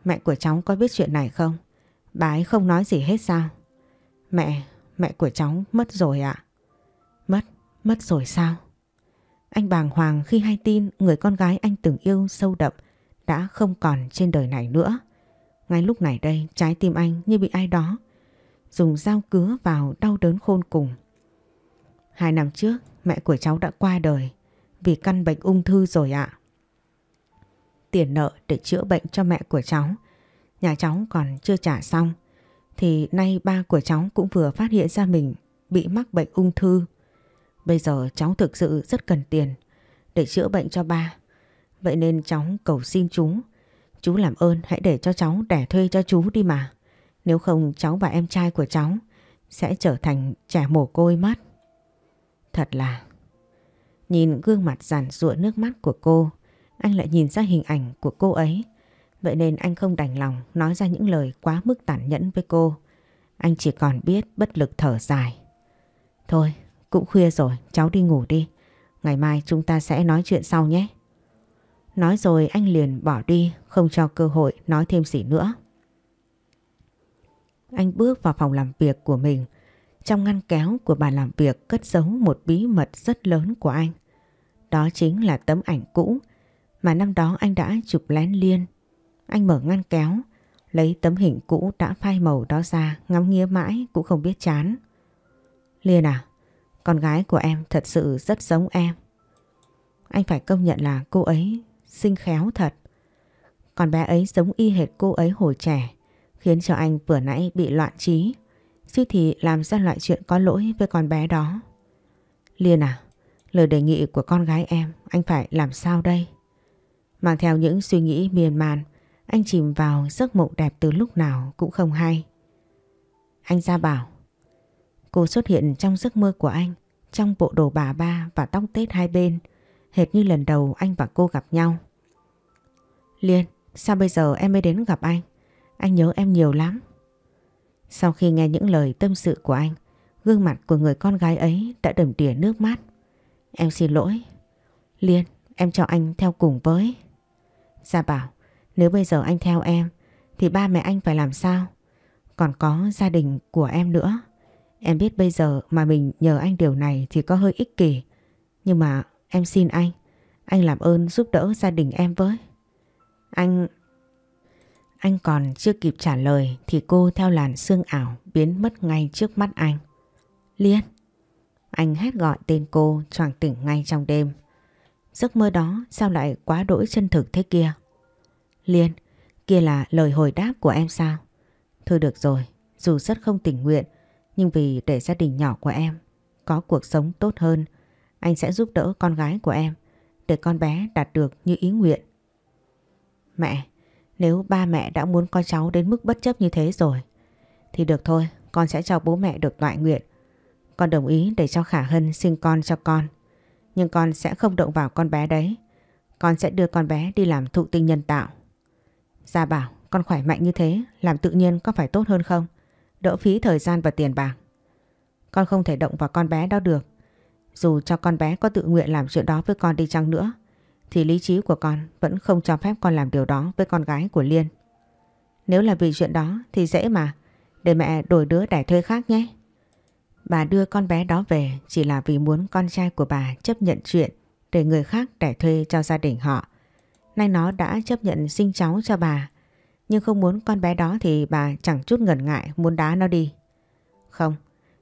Mẹ của cháu có biết chuyện này không? Bà ấy không nói gì hết sao? Mẹ, mẹ của cháu mất rồi ạ. Mất, mất rồi sao? Anh bàng hoàng khi hay tin người con gái anh từng yêu sâu đậm đã không còn trên đời này nữa. Ngay lúc này đây trái tim anh như bị ai đó dùng dao cứa vào đau đớn khôn cùng. Hai năm trước mẹ của cháu đã qua đời vì căn bệnh ung thư rồi ạ. Tiền nợ để chữa bệnh cho mẹ của cháu nhà cháu còn chưa trả xong thì nay ba của cháu cũng vừa phát hiện ra mình bị mắc bệnh ung thư. Bây giờ cháu thực sự rất cần tiền để chữa bệnh cho ba. Vậy nên cháu cầu xin chú. Chú làm ơn hãy để cho cháu đẻ thuê cho chú đi mà. Nếu không cháu và em trai của cháu sẽ trở thành trẻ mồ côi mắt Thật là... Nhìn gương mặt giàn rụa nước mắt của cô, anh lại nhìn ra hình ảnh của cô ấy. Vậy nên anh không đành lòng nói ra những lời quá mức tàn nhẫn với cô. Anh chỉ còn biết bất lực thở dài. Thôi, cũng khuya rồi, cháu đi ngủ đi. Ngày mai chúng ta sẽ nói chuyện sau nhé. Nói rồi anh liền bỏ đi, không cho cơ hội nói thêm gì nữa. Anh bước vào phòng làm việc của mình. Trong ngăn kéo của bàn làm việc cất giấu một bí mật rất lớn của anh. Đó chính là tấm ảnh cũ mà năm đó anh đã chụp lén liên. Anh mở ngăn kéo, lấy tấm hình cũ đã phai màu đó ra ngắm nghía mãi cũng không biết chán. Liên à, con gái của em thật sự rất giống em. Anh phải công nhận là cô ấy xinh khéo thật. Còn bé ấy giống y hệt cô ấy hồi trẻ, khiến cho anh vừa nãy bị loạn trí. Suy thì làm ra loại chuyện có lỗi với con bé đó. Liên à, lời đề nghị của con gái em, anh phải làm sao đây? Mang theo những suy nghĩ miền man, anh chìm vào giấc mộng đẹp từ lúc nào cũng không hay. Anh ra bảo, Cô xuất hiện trong giấc mơ của anh, trong bộ đồ bà ba và tóc tết hai bên, hệt như lần đầu anh và cô gặp nhau. Liên, sao bây giờ em mới đến gặp anh? Anh nhớ em nhiều lắm. Sau khi nghe những lời tâm sự của anh, gương mặt của người con gái ấy đã đầm đìa nước mắt. Em xin lỗi. Liên, em cho anh theo cùng với. Gia bảo, nếu bây giờ anh theo em, thì ba mẹ anh phải làm sao? Còn có gia đình của em nữa. Em biết bây giờ mà mình nhờ anh điều này thì có hơi ích kỷ. Nhưng mà em xin anh, anh làm ơn giúp đỡ gia đình em với. Anh... Anh còn chưa kịp trả lời thì cô theo làn xương ảo biến mất ngay trước mắt anh. Liên! Anh hét gọi tên cô choàng tỉnh ngay trong đêm. Giấc mơ đó sao lại quá đỗi chân thực thế kia? Liên, kia là lời hồi đáp của em sao? Thôi được rồi, dù rất không tình nguyện, nhưng vì để gia đình nhỏ của em có cuộc sống tốt hơn, anh sẽ giúp đỡ con gái của em để con bé đạt được như ý nguyện. Mẹ, nếu ba mẹ đã muốn con cháu đến mức bất chấp như thế rồi, thì được thôi, con sẽ cho bố mẹ được loại nguyện. Con đồng ý để cho Khả Hân sinh con cho con, nhưng con sẽ không động vào con bé đấy. Con sẽ đưa con bé đi làm thụ tinh nhân tạo. Gia bảo, con khỏe mạnh như thế, làm tự nhiên có phải tốt hơn không? đỡ phí thời gian và tiền bạc. Con không thể động vào con bé đó được. Dù cho con bé có tự nguyện làm chuyện đó với con đi chăng nữa, thì lý trí của con vẫn không cho phép con làm điều đó với con gái của Liên. Nếu là vì chuyện đó thì dễ mà, để mẹ đổi đứa đẻ thuê khác nhé. Bà đưa con bé đó về chỉ là vì muốn con trai của bà chấp nhận chuyện để người khác đẻ thuê cho gia đình họ. Nay nó đã chấp nhận sinh cháu cho bà nhưng không muốn con bé đó thì bà chẳng chút ngần ngại muốn đá nó đi. Không,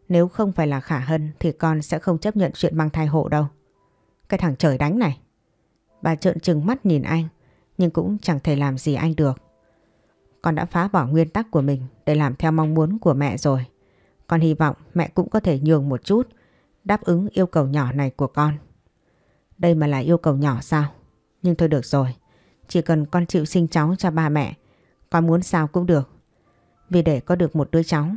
nếu không phải là khả hân thì con sẽ không chấp nhận chuyện mang thai hộ đâu. Cái thằng trời đánh này. Bà trợn trừng mắt nhìn anh, nhưng cũng chẳng thể làm gì anh được. Con đã phá bỏ nguyên tắc của mình để làm theo mong muốn của mẹ rồi. Con hy vọng mẹ cũng có thể nhường một chút, đáp ứng yêu cầu nhỏ này của con. Đây mà là yêu cầu nhỏ sao? Nhưng thôi được rồi, chỉ cần con chịu sinh cháu cho ba mẹ con muốn sao cũng được. Vì để có được một đứa cháu,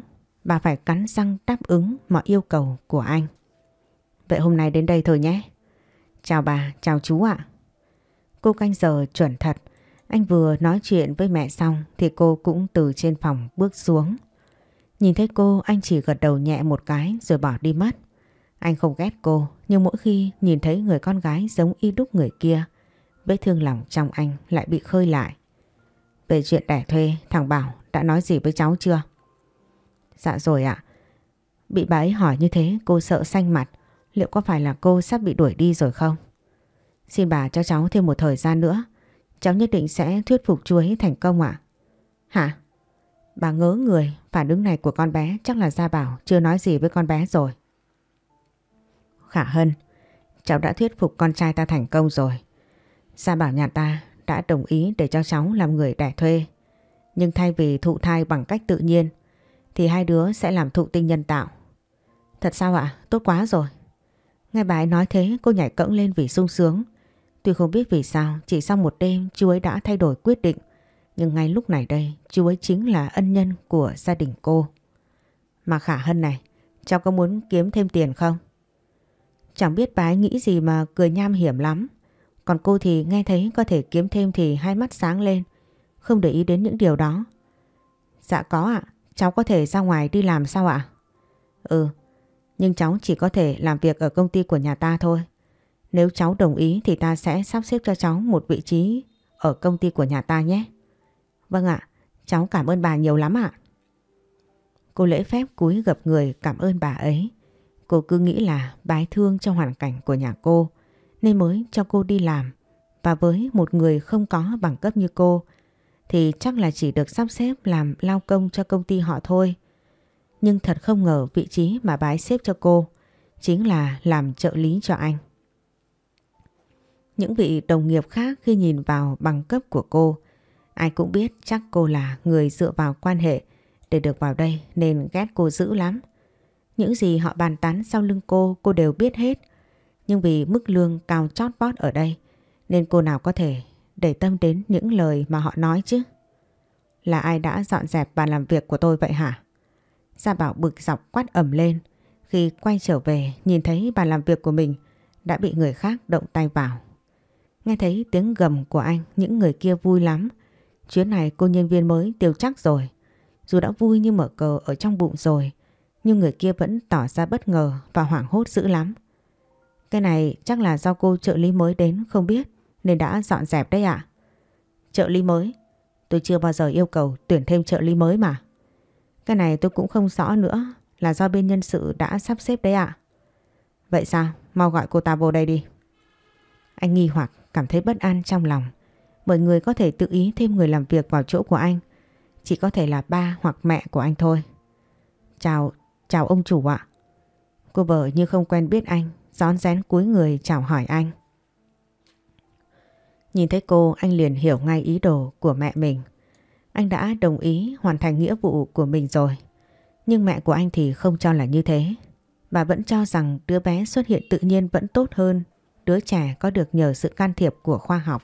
bà phải cắn răng đáp ứng mọi yêu cầu của anh. Vậy hôm nay đến đây thôi nhé. Chào bà, chào chú ạ. Cô canh giờ chuẩn thật. Anh vừa nói chuyện với mẹ xong thì cô cũng từ trên phòng bước xuống. Nhìn thấy cô anh chỉ gật đầu nhẹ một cái rồi bỏ đi mất. Anh không ghét cô nhưng mỗi khi nhìn thấy người con gái giống y đúc người kia vết thương lòng trong anh lại bị khơi lại. Về chuyện đẻ thuê thằng Bảo đã nói gì với cháu chưa? Dạ rồi ạ. Bị bà ấy hỏi như thế cô sợ xanh mặt. Liệu có phải là cô sắp bị đuổi đi rồi không? Xin bà cho cháu thêm một thời gian nữa. Cháu nhất định sẽ thuyết phục chú ấy thành công ạ. Hả? Bà ngớ người, phản ứng này của con bé chắc là Gia Bảo chưa nói gì với con bé rồi. Khả Hân, cháu đã thuyết phục con trai ta thành công rồi. Gia Bảo nhà ta đã đồng ý để cho cháu làm người đẻ thuê. Nhưng thay vì thụ thai bằng cách tự nhiên thì hai đứa sẽ làm thụ tinh nhân tạo. Thật sao ạ? Tốt quá rồi. Nghe bà ấy nói thế cô nhảy cẫng lên vì sung sướng. Tuy không biết vì sao chỉ sau một đêm chú ấy đã thay đổi quyết định nhưng ngay lúc này đây chú ấy chính là ân nhân của gia đình cô. Mà khả hân này, cháu có muốn kiếm thêm tiền không? Chẳng biết bà ấy nghĩ gì mà cười nham hiểm lắm. Còn cô thì nghe thấy có thể kiếm thêm thì hai mắt sáng lên, không để ý đến những điều đó. Dạ có ạ, cháu có thể ra ngoài đi làm sao ạ? Ừ, nhưng cháu chỉ có thể làm việc ở công ty của nhà ta thôi. Nếu cháu đồng ý thì ta sẽ sắp xếp cho cháu một vị trí ở công ty của nhà ta nhé. Vâng ạ, cháu cảm ơn bà nhiều lắm ạ. Cô lễ phép cúi gập người cảm ơn bà ấy. Cô cứ nghĩ là bái thương cho hoàn cảnh của nhà cô nên mới cho cô đi làm. Và với một người không có bằng cấp như cô thì chắc là chỉ được sắp xếp làm lao công cho công ty họ thôi. Nhưng thật không ngờ vị trí mà bái xếp cho cô chính là làm trợ lý cho anh. Những vị đồng nghiệp khác khi nhìn vào bằng cấp của cô, ai cũng biết chắc cô là người dựa vào quan hệ để được vào đây nên ghét cô dữ lắm. Những gì họ bàn tán sau lưng cô, cô đều biết hết. Nhưng vì mức lương cao chót vót ở đây nên cô nào có thể để tâm đến những lời mà họ nói chứ. Là ai đã dọn dẹp bàn làm việc của tôi vậy hả? Gia Bảo bực dọc quát ẩm lên khi quay trở về nhìn thấy bàn làm việc của mình đã bị người khác động tay vào. Nghe thấy tiếng gầm của anh những người kia vui lắm. Chuyến này cô nhân viên mới tiêu chắc rồi. Dù đã vui như mở cờ ở trong bụng rồi nhưng người kia vẫn tỏ ra bất ngờ và hoảng hốt dữ lắm. Cái này chắc là do cô trợ lý mới đến không biết nên đã dọn dẹp đấy ạ. Trợ lý mới? Tôi chưa bao giờ yêu cầu tuyển thêm trợ lý mới mà. Cái này tôi cũng không rõ nữa là do bên nhân sự đã sắp xếp đấy ạ. Vậy sao? Mau gọi cô ta vô đây đi. Anh nghi hoặc cảm thấy bất an trong lòng. Mọi người có thể tự ý thêm người làm việc vào chỗ của anh. Chỉ có thể là ba hoặc mẹ của anh thôi. Chào, chào ông chủ ạ. Cô vợ như không quen biết anh rón rén cúi người chào hỏi anh. Nhìn thấy cô anh liền hiểu ngay ý đồ của mẹ mình. Anh đã đồng ý hoàn thành nghĩa vụ của mình rồi. Nhưng mẹ của anh thì không cho là như thế. Bà vẫn cho rằng đứa bé xuất hiện tự nhiên vẫn tốt hơn đứa trẻ có được nhờ sự can thiệp của khoa học.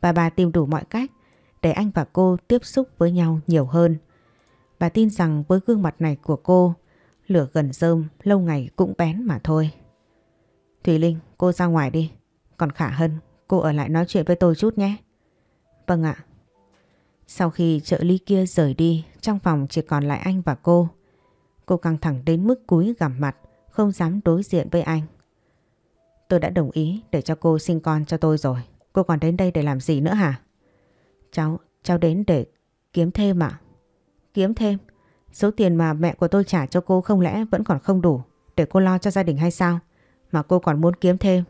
Và bà tìm đủ mọi cách để anh và cô tiếp xúc với nhau nhiều hơn. Bà tin rằng với gương mặt này của cô, lửa gần rơm lâu ngày cũng bén mà thôi. Thủy Linh, cô ra ngoài đi. Còn Khả Hân, cô ở lại nói chuyện với tôi chút nhé. Vâng ạ. Sau khi trợ lý kia rời đi, trong phòng chỉ còn lại anh và cô. Cô căng thẳng đến mức cúi gằm mặt, không dám đối diện với anh. Tôi đã đồng ý để cho cô sinh con cho tôi rồi. Cô còn đến đây để làm gì nữa hả? Cháu, cháu đến để kiếm thêm ạ. Kiếm thêm? Số tiền mà mẹ của tôi trả cho cô không lẽ vẫn còn không đủ để cô lo cho gia đình hay sao? mà cô còn muốn kiếm thêm.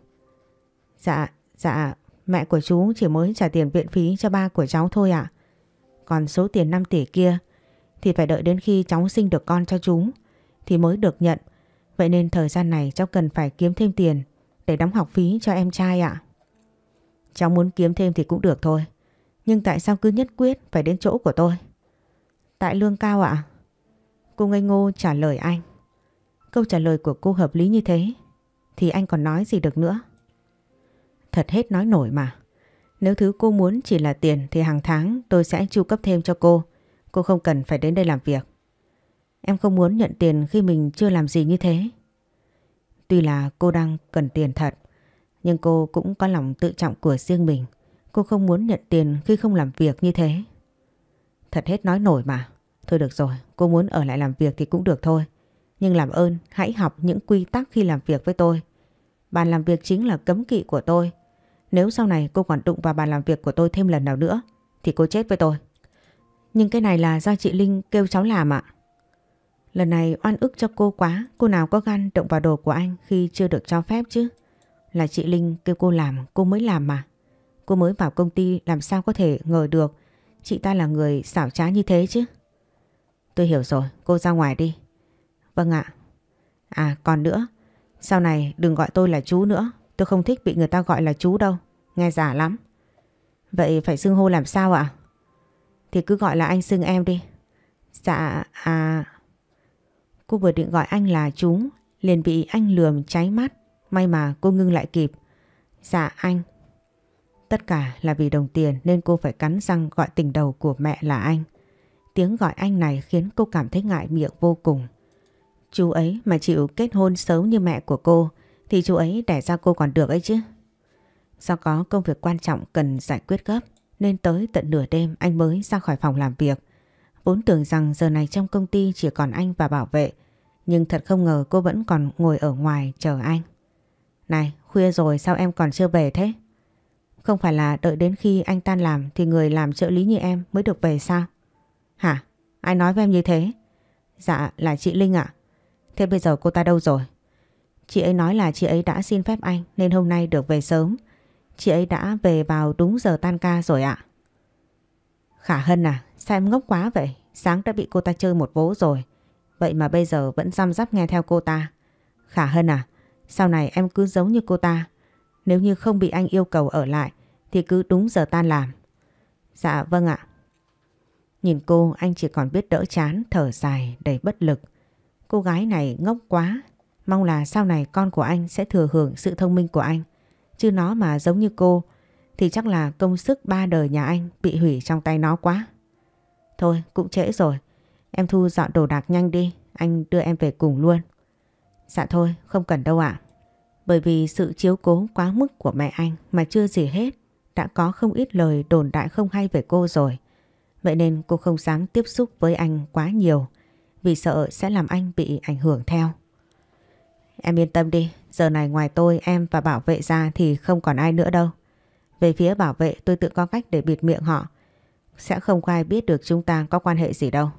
Dạ, dạ, mẹ của chú chỉ mới trả tiền viện phí cho ba của cháu thôi ạ. Còn số tiền 5 tỷ kia thì phải đợi đến khi cháu sinh được con cho chú thì mới được nhận. Vậy nên thời gian này cháu cần phải kiếm thêm tiền để đóng học phí cho em trai ạ. Cháu muốn kiếm thêm thì cũng được thôi. Nhưng tại sao cứ nhất quyết phải đến chỗ của tôi? Tại lương cao ạ. Cô ngây ngô trả lời anh. Câu trả lời của cô hợp lý như thế thì anh còn nói gì được nữa. Thật hết nói nổi mà. Nếu thứ cô muốn chỉ là tiền thì hàng tháng tôi sẽ chu cấp thêm cho cô. Cô không cần phải đến đây làm việc. Em không muốn nhận tiền khi mình chưa làm gì như thế. Tuy là cô đang cần tiền thật, nhưng cô cũng có lòng tự trọng của riêng mình. Cô không muốn nhận tiền khi không làm việc như thế. Thật hết nói nổi mà. Thôi được rồi, cô muốn ở lại làm việc thì cũng được thôi. Nhưng làm ơn hãy học những quy tắc khi làm việc với tôi. Bàn làm việc chính là cấm kỵ của tôi. Nếu sau này cô còn đụng vào bàn làm việc của tôi thêm lần nào nữa thì cô chết với tôi. Nhưng cái này là do chị Linh kêu cháu làm ạ. Lần này oan ức cho cô quá, cô nào có gan động vào đồ của anh khi chưa được cho phép chứ. Là chị Linh kêu cô làm, cô mới làm mà. Cô mới vào công ty làm sao có thể ngờ được chị ta là người xảo trá như thế chứ. Tôi hiểu rồi, cô ra ngoài đi, Vâng ạ. À còn nữa, sau này đừng gọi tôi là chú nữa. Tôi không thích bị người ta gọi là chú đâu. Nghe giả lắm. Vậy phải xưng hô làm sao ạ? Thì cứ gọi là anh xưng em đi. Dạ, à... Cô vừa định gọi anh là chú, liền bị anh lườm cháy mắt. May mà cô ngưng lại kịp. Dạ anh. Tất cả là vì đồng tiền nên cô phải cắn răng gọi tình đầu của mẹ là anh. Tiếng gọi anh này khiến cô cảm thấy ngại miệng vô cùng. Chú ấy mà chịu kết hôn sớm như mẹ của cô thì chú ấy đẻ ra cô còn được ấy chứ. Do có công việc quan trọng cần giải quyết gấp nên tới tận nửa đêm anh mới ra khỏi phòng làm việc. Vốn tưởng rằng giờ này trong công ty chỉ còn anh và bảo vệ nhưng thật không ngờ cô vẫn còn ngồi ở ngoài chờ anh. Này, khuya rồi sao em còn chưa về thế? Không phải là đợi đến khi anh tan làm thì người làm trợ lý như em mới được về sao? Hả? Ai nói với em như thế? Dạ là chị Linh ạ. Thế bây giờ cô ta đâu rồi? Chị ấy nói là chị ấy đã xin phép anh nên hôm nay được về sớm. Chị ấy đã về vào đúng giờ tan ca rồi ạ. Khả Hân à, sao em ngốc quá vậy? Sáng đã bị cô ta chơi một vố rồi. Vậy mà bây giờ vẫn răm rắp nghe theo cô ta. Khả Hân à, sau này em cứ giống như cô ta. Nếu như không bị anh yêu cầu ở lại thì cứ đúng giờ tan làm. Dạ vâng ạ. Nhìn cô anh chỉ còn biết đỡ chán, thở dài, đầy bất lực. Cô gái này ngốc quá, mong là sau này con của anh sẽ thừa hưởng sự thông minh của anh. Chứ nó mà giống như cô thì chắc là công sức ba đời nhà anh bị hủy trong tay nó quá. Thôi cũng trễ rồi, em thu dọn đồ đạc nhanh đi, anh đưa em về cùng luôn. Dạ thôi, không cần đâu ạ. Bởi vì sự chiếu cố quá mức của mẹ anh mà chưa gì hết, đã có không ít lời đồn đại không hay về cô rồi. Vậy nên cô không dám tiếp xúc với anh quá nhiều vì sợ sẽ làm anh bị ảnh hưởng theo. Em yên tâm đi, giờ này ngoài tôi em và bảo vệ ra thì không còn ai nữa đâu. Về phía bảo vệ tôi tự có cách để bịt miệng họ. Sẽ không có ai biết được chúng ta có quan hệ gì đâu.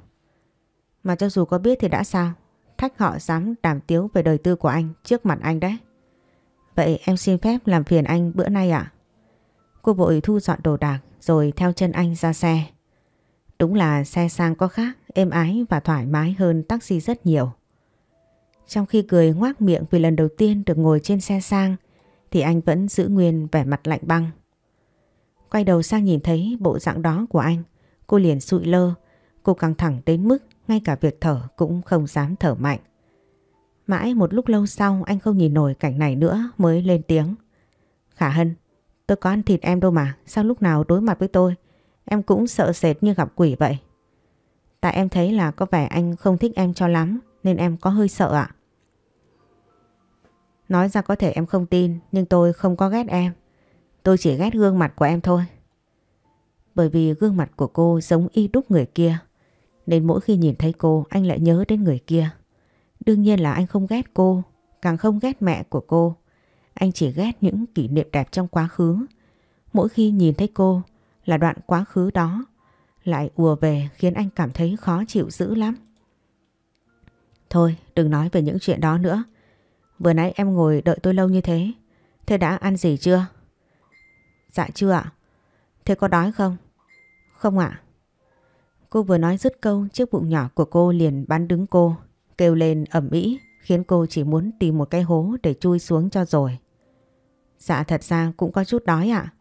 Mà cho dù có biết thì đã sao? Thách họ dám đàm tiếu về đời tư của anh trước mặt anh đấy. Vậy em xin phép làm phiền anh bữa nay ạ? À? Cô vội thu dọn đồ đạc rồi theo chân anh ra xe. Đúng là xe sang có khác, êm ái và thoải mái hơn taxi rất nhiều. Trong khi cười ngoác miệng vì lần đầu tiên được ngồi trên xe sang thì anh vẫn giữ nguyên vẻ mặt lạnh băng. Quay đầu sang nhìn thấy bộ dạng đó của anh, cô liền sụi lơ, cô căng thẳng đến mức ngay cả việc thở cũng không dám thở mạnh. Mãi một lúc lâu sau anh không nhìn nổi cảnh này nữa mới lên tiếng. Khả Hân, tôi có ăn thịt em đâu mà, sao lúc nào đối mặt với tôi Em cũng sợ sệt như gặp quỷ vậy. Tại em thấy là có vẻ anh không thích em cho lắm nên em có hơi sợ ạ. Nói ra có thể em không tin nhưng tôi không có ghét em. Tôi chỉ ghét gương mặt của em thôi. Bởi vì gương mặt của cô giống y đúc người kia nên mỗi khi nhìn thấy cô anh lại nhớ đến người kia. Đương nhiên là anh không ghét cô, càng không ghét mẹ của cô. Anh chỉ ghét những kỷ niệm đẹp trong quá khứ. Mỗi khi nhìn thấy cô, là đoạn quá khứ đó lại ùa về khiến anh cảm thấy khó chịu dữ lắm. Thôi đừng nói về những chuyện đó nữa. Vừa nãy em ngồi đợi tôi lâu như thế. Thế đã ăn gì chưa? Dạ chưa ạ. Thế có đói không? Không ạ. Cô vừa nói dứt câu chiếc bụng nhỏ của cô liền bắn đứng cô. Kêu lên ẩm ĩ khiến cô chỉ muốn tìm một cái hố để chui xuống cho rồi. Dạ thật ra cũng có chút đói ạ.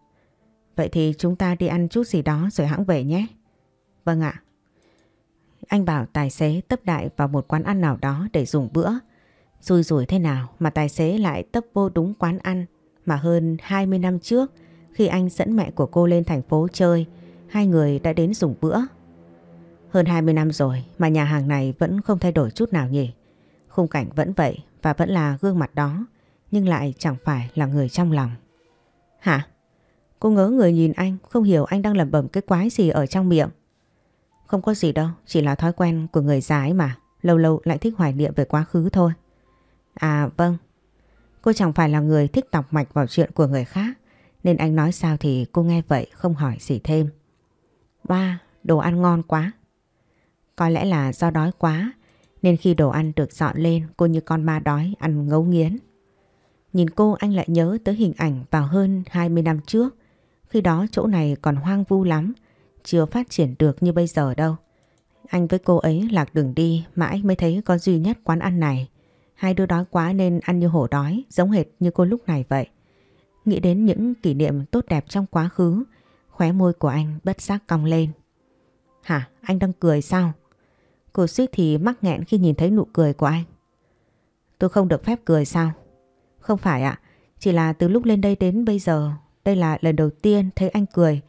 Vậy thì chúng ta đi ăn chút gì đó rồi hãng về nhé. Vâng ạ. Anh bảo tài xế tấp đại vào một quán ăn nào đó để dùng bữa. Rùi rùi thế nào mà tài xế lại tấp vô đúng quán ăn mà hơn 20 năm trước khi anh dẫn mẹ của cô lên thành phố chơi, hai người đã đến dùng bữa. Hơn 20 năm rồi mà nhà hàng này vẫn không thay đổi chút nào nhỉ. Khung cảnh vẫn vậy và vẫn là gương mặt đó nhưng lại chẳng phải là người trong lòng. Hả? Cô ngỡ người nhìn anh không hiểu anh đang lẩm bẩm cái quái gì ở trong miệng. Không có gì đâu, chỉ là thói quen của người già ấy mà. Lâu lâu lại thích hoài niệm về quá khứ thôi. À vâng. Cô chẳng phải là người thích tọc mạch vào chuyện của người khác. Nên anh nói sao thì cô nghe vậy không hỏi gì thêm. ba đồ ăn ngon quá. Có lẽ là do đói quá. Nên khi đồ ăn được dọn lên cô như con ma đói ăn ngấu nghiến. Nhìn cô anh lại nhớ tới hình ảnh vào hơn 20 năm trước khi đó chỗ này còn hoang vu lắm, chưa phát triển được như bây giờ đâu. Anh với cô ấy lạc đường đi mãi mới thấy có duy nhất quán ăn này. Hai đứa đói quá nên ăn như hổ đói, giống hệt như cô lúc này vậy. Nghĩ đến những kỷ niệm tốt đẹp trong quá khứ, khóe môi của anh bất giác cong lên. Hả, anh đang cười sao? Cô suýt thì mắc nghẹn khi nhìn thấy nụ cười của anh. Tôi không được phép cười sao? Không phải ạ, chỉ là từ lúc lên đây đến bây giờ đây là lần đầu tiên thấy anh cười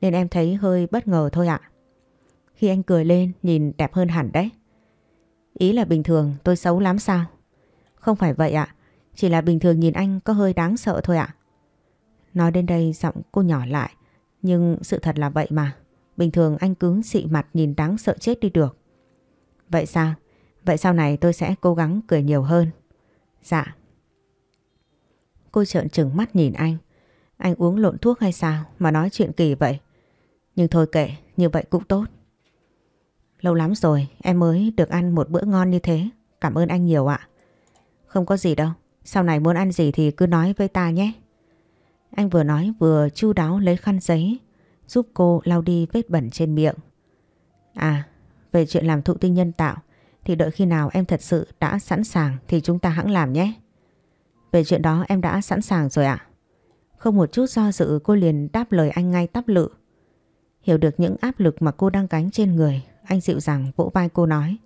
nên em thấy hơi bất ngờ thôi ạ. Khi anh cười lên nhìn đẹp hơn hẳn đấy. Ý là bình thường tôi xấu lắm sao? Không phải vậy ạ, chỉ là bình thường nhìn anh có hơi đáng sợ thôi ạ. Nói đến đây giọng cô nhỏ lại, nhưng sự thật là vậy mà. Bình thường anh cứ xị mặt nhìn đáng sợ chết đi được. Vậy sao? Vậy sau này tôi sẽ cố gắng cười nhiều hơn. Dạ. Cô trợn trừng mắt nhìn anh. Anh uống lộn thuốc hay sao mà nói chuyện kỳ vậy? Nhưng thôi kệ, như vậy cũng tốt. Lâu lắm rồi em mới được ăn một bữa ngon như thế. Cảm ơn anh nhiều ạ. Không có gì đâu, sau này muốn ăn gì thì cứ nói với ta nhé. Anh vừa nói vừa chu đáo lấy khăn giấy giúp cô lau đi vết bẩn trên miệng. À, về chuyện làm thụ tinh nhân tạo thì đợi khi nào em thật sự đã sẵn sàng thì chúng ta hãng làm nhé. Về chuyện đó em đã sẵn sàng rồi ạ. Không một chút do dự cô liền đáp lời anh ngay tắp lự. Hiểu được những áp lực mà cô đang gánh trên người, anh dịu dàng vỗ vai cô nói.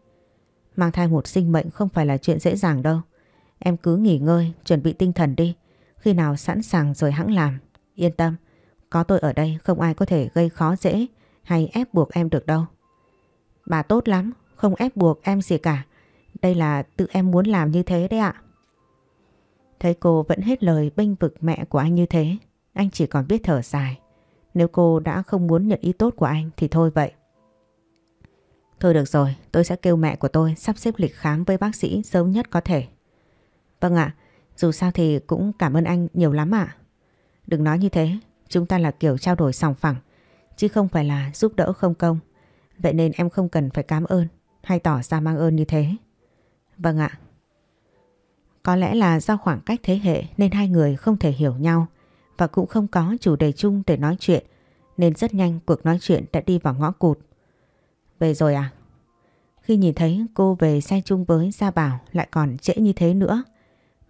Mang thai một sinh mệnh không phải là chuyện dễ dàng đâu. Em cứ nghỉ ngơi, chuẩn bị tinh thần đi. Khi nào sẵn sàng rồi hãng làm. Yên tâm, có tôi ở đây không ai có thể gây khó dễ hay ép buộc em được đâu. Bà tốt lắm, không ép buộc em gì cả. Đây là tự em muốn làm như thế đấy ạ. Thấy cô vẫn hết lời bênh vực mẹ của anh như thế, anh chỉ còn biết thở dài. Nếu cô đã không muốn nhận ý tốt của anh thì thôi vậy. Thôi được rồi, tôi sẽ kêu mẹ của tôi sắp xếp lịch khám với bác sĩ sớm nhất có thể. Vâng ạ, dù sao thì cũng cảm ơn anh nhiều lắm ạ. Đừng nói như thế, chúng ta là kiểu trao đổi sòng phẳng, chứ không phải là giúp đỡ không công. Vậy nên em không cần phải cảm ơn hay tỏ ra mang ơn như thế. Vâng ạ, có lẽ là do khoảng cách thế hệ nên hai người không thể hiểu nhau và cũng không có chủ đề chung để nói chuyện nên rất nhanh cuộc nói chuyện đã đi vào ngõ cụt. Về rồi à? Khi nhìn thấy cô về xe chung với Gia Bảo lại còn trễ như thế nữa.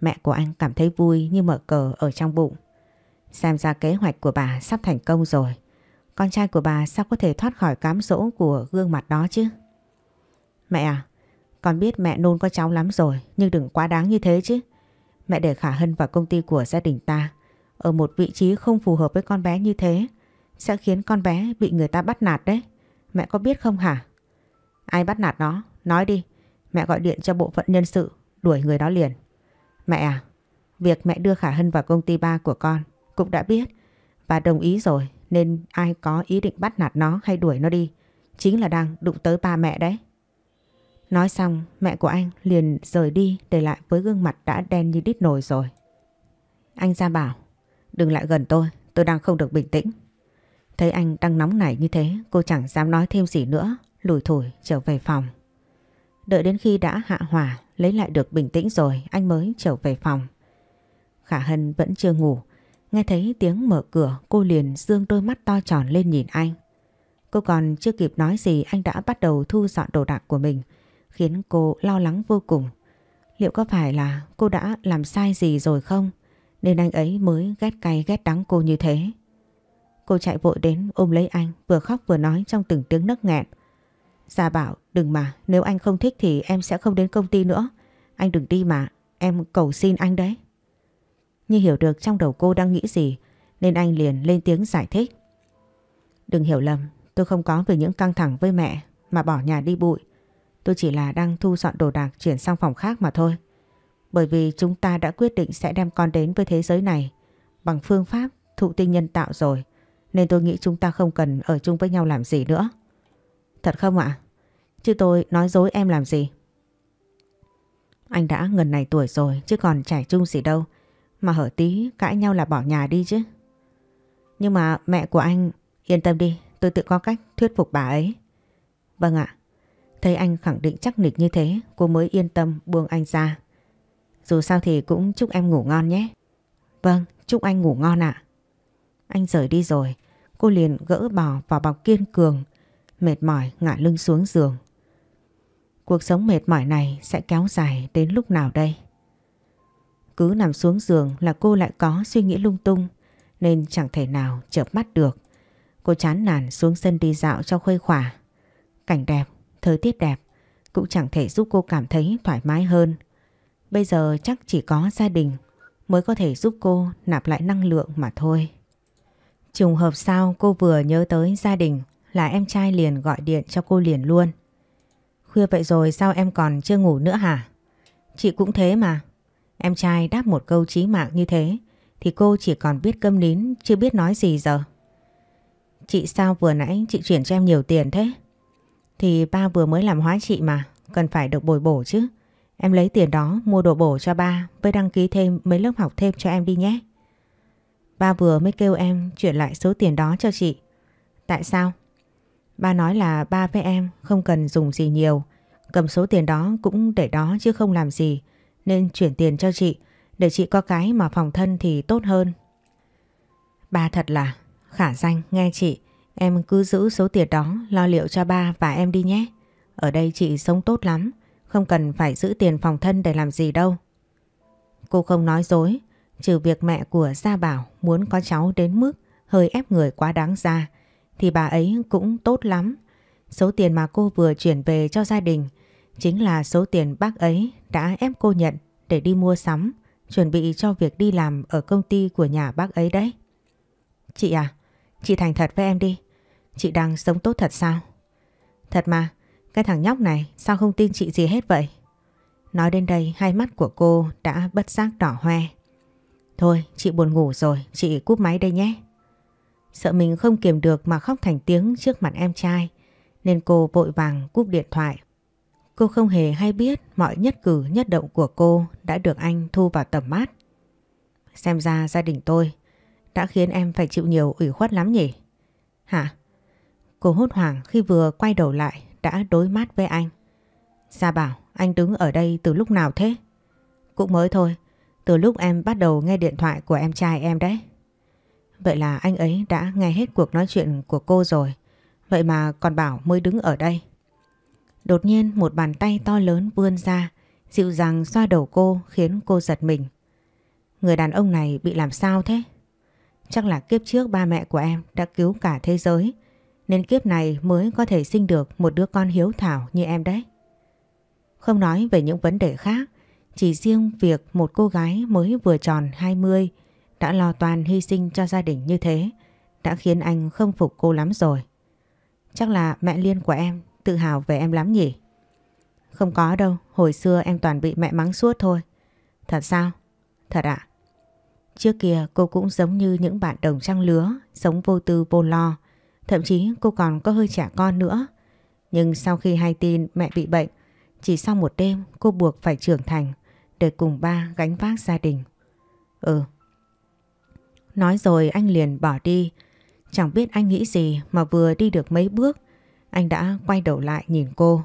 Mẹ của anh cảm thấy vui như mở cờ ở trong bụng. Xem ra kế hoạch của bà sắp thành công rồi. Con trai của bà sao có thể thoát khỏi cám dỗ của gương mặt đó chứ? Mẹ à, con biết mẹ nôn có cháu lắm rồi nhưng đừng quá đáng như thế chứ. Mẹ để Khả Hân vào công ty của gia đình ta ở một vị trí không phù hợp với con bé như thế sẽ khiến con bé bị người ta bắt nạt đấy. Mẹ có biết không hả? Ai bắt nạt nó? Nói đi. Mẹ gọi điện cho bộ phận nhân sự đuổi người đó liền. Mẹ à, việc mẹ đưa Khả Hân vào công ty ba của con cũng đã biết và đồng ý rồi nên ai có ý định bắt nạt nó hay đuổi nó đi chính là đang đụng tới ba mẹ đấy. Nói xong mẹ của anh liền rời đi để lại với gương mặt đã đen như đít nồi rồi. Anh ra bảo đừng lại gần tôi, tôi đang không được bình tĩnh. Thấy anh đang nóng nảy như thế cô chẳng dám nói thêm gì nữa, lùi thủi trở về phòng. Đợi đến khi đã hạ hỏa lấy lại được bình tĩnh rồi anh mới trở về phòng. Khả Hân vẫn chưa ngủ, nghe thấy tiếng mở cửa cô liền dương đôi mắt to tròn lên nhìn anh. Cô còn chưa kịp nói gì anh đã bắt đầu thu dọn đồ đạc của mình khiến cô lo lắng vô cùng. Liệu có phải là cô đã làm sai gì rồi không? Nên anh ấy mới ghét cay ghét đắng cô như thế. Cô chạy vội đến ôm lấy anh vừa khóc vừa nói trong từng tiếng nấc nghẹn. Gia bảo đừng mà nếu anh không thích thì em sẽ không đến công ty nữa. Anh đừng đi mà em cầu xin anh đấy. Như hiểu được trong đầu cô đang nghĩ gì nên anh liền lên tiếng giải thích. Đừng hiểu lầm tôi không có vì những căng thẳng với mẹ mà bỏ nhà đi bụi. Tôi chỉ là đang thu dọn đồ đạc chuyển sang phòng khác mà thôi. Bởi vì chúng ta đã quyết định sẽ đem con đến với thế giới này bằng phương pháp thụ tinh nhân tạo rồi. Nên tôi nghĩ chúng ta không cần ở chung với nhau làm gì nữa. Thật không ạ? Chứ tôi nói dối em làm gì? Anh đã ngần này tuổi rồi chứ còn trẻ trung gì đâu. Mà hở tí cãi nhau là bỏ nhà đi chứ. Nhưng mà mẹ của anh yên tâm đi tôi tự có cách thuyết phục bà ấy. Vâng ạ. Thấy anh khẳng định chắc nịch như thế Cô mới yên tâm buông anh ra Dù sao thì cũng chúc em ngủ ngon nhé Vâng chúc anh ngủ ngon ạ Anh rời đi rồi Cô liền gỡ bỏ vào bọc kiên cường Mệt mỏi ngả lưng xuống giường Cuộc sống mệt mỏi này sẽ kéo dài đến lúc nào đây? Cứ nằm xuống giường là cô lại có suy nghĩ lung tung nên chẳng thể nào chợp mắt được. Cô chán nản xuống sân đi dạo cho khuây khỏa. Cảnh đẹp Thời tiết đẹp cũng chẳng thể giúp cô cảm thấy thoải mái hơn. Bây giờ chắc chỉ có gia đình mới có thể giúp cô nạp lại năng lượng mà thôi. Trùng hợp sao cô vừa nhớ tới gia đình là em trai liền gọi điện cho cô liền luôn. Khuya vậy rồi sao em còn chưa ngủ nữa hả? Chị cũng thế mà. Em trai đáp một câu chí mạng như thế thì cô chỉ còn biết câm nín chưa biết nói gì giờ. Chị sao vừa nãy chị chuyển cho em nhiều tiền thế? Thì ba vừa mới làm hóa trị mà, cần phải được bồi bổ chứ. Em lấy tiền đó mua đồ bổ cho ba với đăng ký thêm mấy lớp học thêm cho em đi nhé. Ba vừa mới kêu em chuyển lại số tiền đó cho chị. Tại sao? Ba nói là ba với em không cần dùng gì nhiều. Cầm số tiền đó cũng để đó chứ không làm gì. Nên chuyển tiền cho chị. Để chị có cái mà phòng thân thì tốt hơn. Ba thật là khả danh nghe chị. Em cứ giữ số tiền đó lo liệu cho ba và em đi nhé. Ở đây chị sống tốt lắm, không cần phải giữ tiền phòng thân để làm gì đâu. Cô không nói dối, trừ việc mẹ của Gia Bảo muốn có cháu đến mức hơi ép người quá đáng ra, thì bà ấy cũng tốt lắm. Số tiền mà cô vừa chuyển về cho gia đình chính là số tiền bác ấy đã ép cô nhận để đi mua sắm, chuẩn bị cho việc đi làm ở công ty của nhà bác ấy đấy. Chị à, chị thành thật với em đi. Chị đang sống tốt thật sao? Thật mà, cái thằng nhóc này sao không tin chị gì hết vậy? Nói đến đây hai mắt của cô đã bất giác đỏ hoe. Thôi chị buồn ngủ rồi, chị cúp máy đây nhé. Sợ mình không kiềm được mà khóc thành tiếng trước mặt em trai nên cô vội vàng cúp điện thoại. Cô không hề hay biết mọi nhất cử nhất động của cô đã được anh thu vào tầm mắt. Xem ra gia đình tôi đã khiến em phải chịu nhiều ủy khuất lắm nhỉ? Hả? Cô hốt hoảng khi vừa quay đầu lại đã đối mắt với anh. Gia bảo, anh đứng ở đây từ lúc nào thế? Cũng mới thôi, từ lúc em bắt đầu nghe điện thoại của em trai em đấy. Vậy là anh ấy đã nghe hết cuộc nói chuyện của cô rồi. Vậy mà còn bảo mới đứng ở đây. Đột nhiên một bàn tay to lớn vươn ra, dịu dàng xoa đầu cô khiến cô giật mình. Người đàn ông này bị làm sao thế? Chắc là kiếp trước ba mẹ của em đã cứu cả thế giới nên kiếp này mới có thể sinh được một đứa con hiếu thảo như em đấy. Không nói về những vấn đề khác, chỉ riêng việc một cô gái mới vừa tròn 20 đã lo toàn hy sinh cho gia đình như thế đã khiến anh không phục cô lắm rồi. Chắc là mẹ Liên của em tự hào về em lắm nhỉ? Không có đâu, hồi xưa em toàn bị mẹ mắng suốt thôi. Thật sao? Thật ạ. Trước kia cô cũng giống như những bạn đồng trang lứa, sống vô tư vô lo, Thậm chí cô còn có hơi trẻ con nữa. Nhưng sau khi hay tin mẹ bị bệnh, chỉ sau một đêm cô buộc phải trưởng thành để cùng ba gánh vác gia đình. Ừ. Nói rồi anh liền bỏ đi. Chẳng biết anh nghĩ gì mà vừa đi được mấy bước, anh đã quay đầu lại nhìn cô.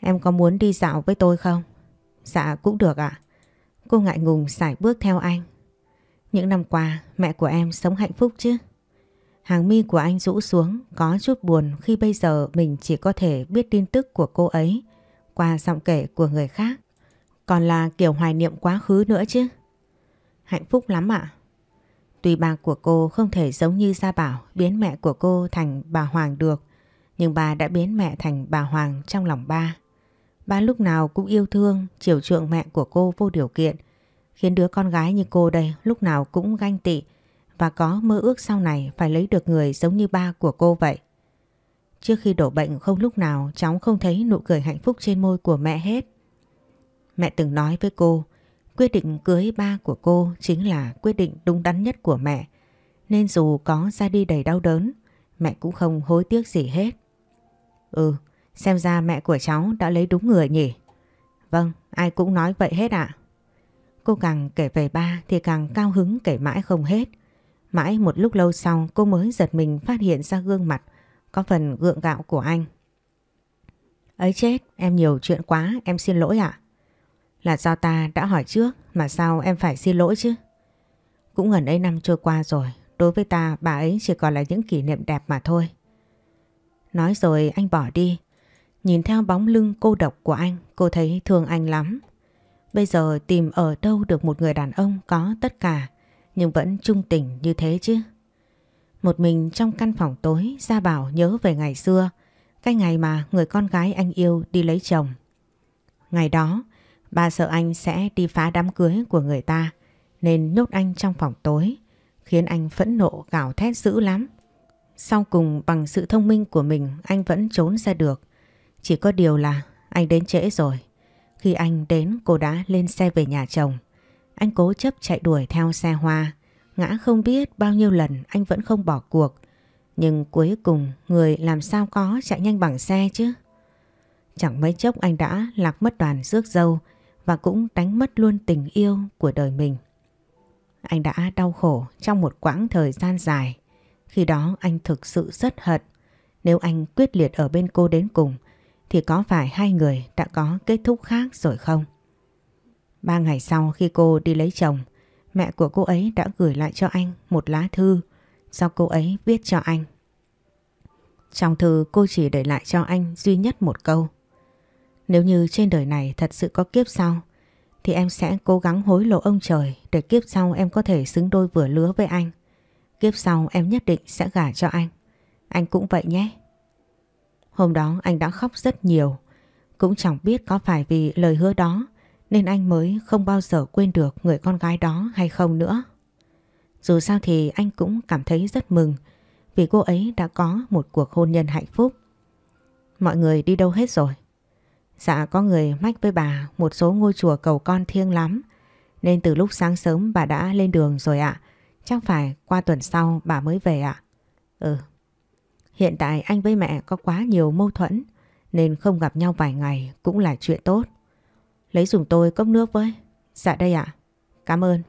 Em có muốn đi dạo với tôi không? Dạ cũng được ạ. Cô ngại ngùng sải bước theo anh. Những năm qua mẹ của em sống hạnh phúc chứ? Hàng mi của anh rũ xuống có chút buồn khi bây giờ mình chỉ có thể biết tin tức của cô ấy qua giọng kể của người khác. Còn là kiểu hoài niệm quá khứ nữa chứ. Hạnh phúc lắm ạ. Tùy bà của cô không thể giống như Gia Bảo biến mẹ của cô thành bà Hoàng được, nhưng bà đã biến mẹ thành bà Hoàng trong lòng ba. Ba lúc nào cũng yêu thương, chiều chuộng mẹ của cô vô điều kiện, khiến đứa con gái như cô đây lúc nào cũng ganh tị, và có mơ ước sau này phải lấy được người giống như ba của cô vậy. Trước khi đổ bệnh không lúc nào cháu không thấy nụ cười hạnh phúc trên môi của mẹ hết. Mẹ từng nói với cô, quyết định cưới ba của cô chính là quyết định đúng đắn nhất của mẹ. Nên dù có ra đi đầy đau đớn, mẹ cũng không hối tiếc gì hết. Ừ, xem ra mẹ của cháu đã lấy đúng người nhỉ. Vâng, ai cũng nói vậy hết ạ. Cô càng kể về ba thì càng cao hứng kể mãi không hết. Mãi một lúc lâu sau cô mới giật mình phát hiện ra gương mặt có phần gượng gạo của anh. Ấy chết, em nhiều chuyện quá, em xin lỗi ạ. Là do ta đã hỏi trước mà sao em phải xin lỗi chứ? Cũng gần ấy năm trôi qua rồi, đối với ta bà ấy chỉ còn là những kỷ niệm đẹp mà thôi. Nói rồi anh bỏ đi. Nhìn theo bóng lưng cô độc của anh, cô thấy thương anh lắm. Bây giờ tìm ở đâu được một người đàn ông có tất cả nhưng vẫn trung tình như thế chứ. Một mình trong căn phòng tối Gia Bảo nhớ về ngày xưa Cái ngày mà người con gái anh yêu đi lấy chồng Ngày đó Bà sợ anh sẽ đi phá đám cưới của người ta Nên nhốt anh trong phòng tối Khiến anh phẫn nộ gào thét dữ lắm Sau cùng bằng sự thông minh của mình Anh vẫn trốn ra được Chỉ có điều là Anh đến trễ rồi Khi anh đến cô đã lên xe về nhà chồng anh cố chấp chạy đuổi theo xe hoa. Ngã không biết bao nhiêu lần anh vẫn không bỏ cuộc. Nhưng cuối cùng người làm sao có chạy nhanh bằng xe chứ. Chẳng mấy chốc anh đã lạc mất đoàn rước dâu và cũng đánh mất luôn tình yêu của đời mình. Anh đã đau khổ trong một quãng thời gian dài. Khi đó anh thực sự rất hận. Nếu anh quyết liệt ở bên cô đến cùng thì có phải hai người đã có kết thúc khác rồi không? Ba ngày sau khi cô đi lấy chồng, mẹ của cô ấy đã gửi lại cho anh một lá thư do cô ấy viết cho anh. Trong thư cô chỉ để lại cho anh duy nhất một câu. Nếu như trên đời này thật sự có kiếp sau, thì em sẽ cố gắng hối lộ ông trời để kiếp sau em có thể xứng đôi vừa lứa với anh. Kiếp sau em nhất định sẽ gả cho anh. Anh cũng vậy nhé. Hôm đó anh đã khóc rất nhiều, cũng chẳng biết có phải vì lời hứa đó nên anh mới không bao giờ quên được người con gái đó hay không nữa. Dù sao thì anh cũng cảm thấy rất mừng vì cô ấy đã có một cuộc hôn nhân hạnh phúc. Mọi người đi đâu hết rồi? Dạ có người mách với bà một số ngôi chùa cầu con thiêng lắm nên từ lúc sáng sớm bà đã lên đường rồi ạ. Chắc phải qua tuần sau bà mới về ạ. Ừ. Hiện tại anh với mẹ có quá nhiều mâu thuẫn nên không gặp nhau vài ngày cũng là chuyện tốt. Lấy dùng tôi cốc nước với. Dạ đây ạ. Cảm ơn.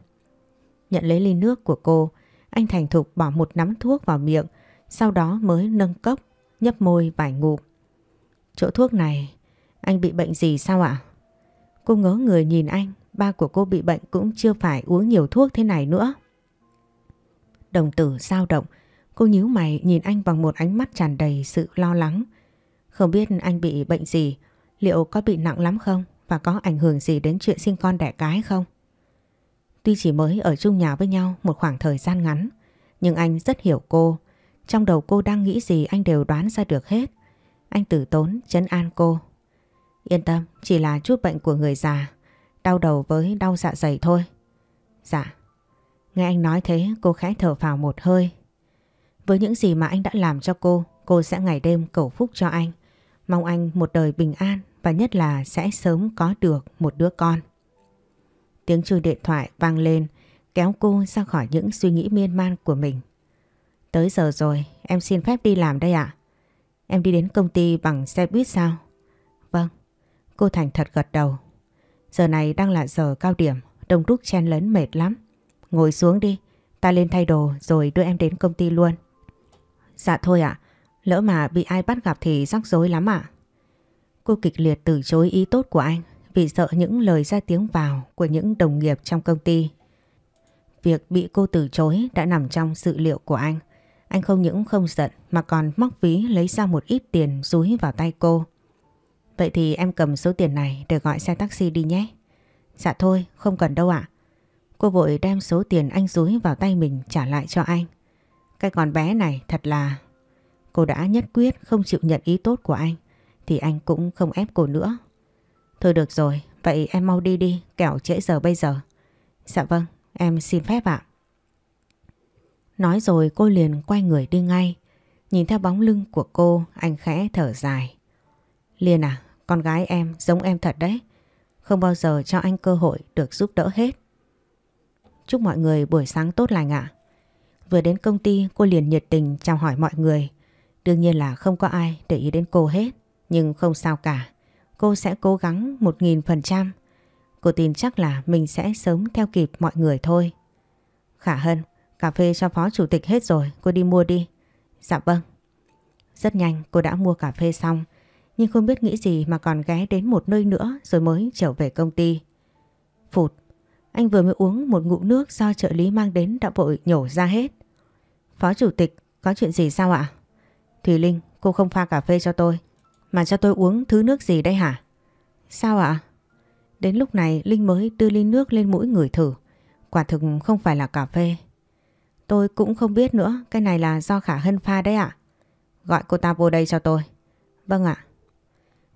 Nhận lấy ly nước của cô, anh thành thục bỏ một nắm thuốc vào miệng, sau đó mới nâng cốc, nhấp môi vài ngụm. Chỗ thuốc này, anh bị bệnh gì sao ạ? Cô ngớ người nhìn anh, ba của cô bị bệnh cũng chưa phải uống nhiều thuốc thế này nữa. Đồng tử sao động, cô nhíu mày nhìn anh bằng một ánh mắt tràn đầy sự lo lắng. Không biết anh bị bệnh gì, liệu có bị nặng lắm không? và có ảnh hưởng gì đến chuyện sinh con đẻ cái không? Tuy chỉ mới ở chung nhà với nhau một khoảng thời gian ngắn, nhưng anh rất hiểu cô. Trong đầu cô đang nghĩ gì anh đều đoán ra được hết. Anh tử tốn, chấn an cô. Yên tâm, chỉ là chút bệnh của người già, đau đầu với đau dạ dày thôi. Dạ. Nghe anh nói thế cô khẽ thở vào một hơi. Với những gì mà anh đã làm cho cô, cô sẽ ngày đêm cầu phúc cho anh. Mong anh một đời bình an và nhất là sẽ sớm có được một đứa con. Tiếng chuông điện thoại vang lên kéo cô ra khỏi những suy nghĩ miên man của mình. Tới giờ rồi, em xin phép đi làm đây ạ. Em đi đến công ty bằng xe buýt sao? Vâng, cô Thành thật gật đầu. Giờ này đang là giờ cao điểm, đông đúc chen lấn mệt lắm. Ngồi xuống đi, ta lên thay đồ rồi đưa em đến công ty luôn. Dạ thôi ạ, lỡ mà bị ai bắt gặp thì rắc rối lắm ạ. Cô kịch liệt từ chối ý tốt của anh vì sợ những lời ra tiếng vào của những đồng nghiệp trong công ty. Việc bị cô từ chối đã nằm trong sự liệu của anh. Anh không những không giận mà còn móc ví lấy ra một ít tiền rúi vào tay cô. Vậy thì em cầm số tiền này để gọi xe taxi đi nhé. Dạ thôi, không cần đâu ạ. Cô vội đem số tiền anh rúi vào tay mình trả lại cho anh. Cái con bé này thật là... Cô đã nhất quyết không chịu nhận ý tốt của anh thì anh cũng không ép cô nữa. Thôi được rồi, vậy em mau đi đi, kẻo trễ giờ bây giờ. Dạ vâng, em xin phép ạ. Nói rồi cô liền quay người đi ngay. Nhìn theo bóng lưng của cô, anh khẽ thở dài. Liên à, con gái em giống em thật đấy. Không bao giờ cho anh cơ hội được giúp đỡ hết. Chúc mọi người buổi sáng tốt lành ạ. Vừa đến công ty cô liền nhiệt tình chào hỏi mọi người. Đương nhiên là không có ai để ý đến cô hết. Nhưng không sao cả, cô sẽ cố gắng một nghìn phần trăm. Cô tin chắc là mình sẽ sớm theo kịp mọi người thôi. Khả Hân, cà phê cho phó chủ tịch hết rồi, cô đi mua đi. Dạ vâng. Rất nhanh cô đã mua cà phê xong, nhưng không biết nghĩ gì mà còn ghé đến một nơi nữa rồi mới trở về công ty. Phụt, anh vừa mới uống một ngụm nước do trợ lý mang đến đã vội nhổ ra hết. Phó chủ tịch, có chuyện gì sao ạ? Thùy Linh, cô không pha cà phê cho tôi. Mà cho tôi uống thứ nước gì đây hả? Sao ạ? Đến lúc này Linh mới đưa ly nước lên mũi người thử. Quả thực không phải là cà phê. Tôi cũng không biết nữa, cái này là do Khả Hân pha đấy ạ. Gọi cô ta vô đây cho tôi. Vâng ạ.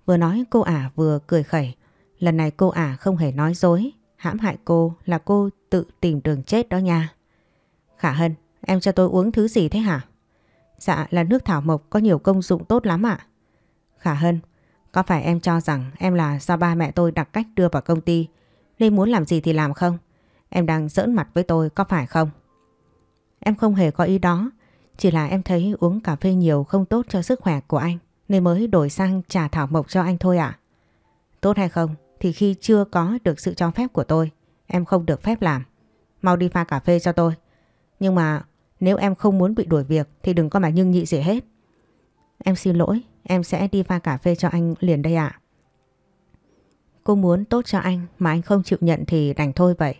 Vừa nói cô ả vừa cười khẩy. Lần này cô ả không hề nói dối. Hãm hại cô là cô tự tìm đường chết đó nha. Khả Hân, em cho tôi uống thứ gì thế hả? Dạ là nước thảo mộc có nhiều công dụng tốt lắm ạ. Khả Hân, có phải em cho rằng em là do ba mẹ tôi đặt cách đưa vào công ty nên muốn làm gì thì làm không? Em đang giỡn mặt với tôi có phải không? Em không hề có ý đó, chỉ là em thấy uống cà phê nhiều không tốt cho sức khỏe của anh nên mới đổi sang trà thảo mộc cho anh thôi ạ. À? Tốt hay không thì khi chưa có được sự cho phép của tôi, em không được phép làm. Mau đi pha cà phê cho tôi. Nhưng mà nếu em không muốn bị đuổi việc thì đừng có mà nhưng nhị gì hết. Em xin lỗi, Em sẽ đi pha cà phê cho anh liền đây ạ. Cô muốn tốt cho anh mà anh không chịu nhận thì đành thôi vậy.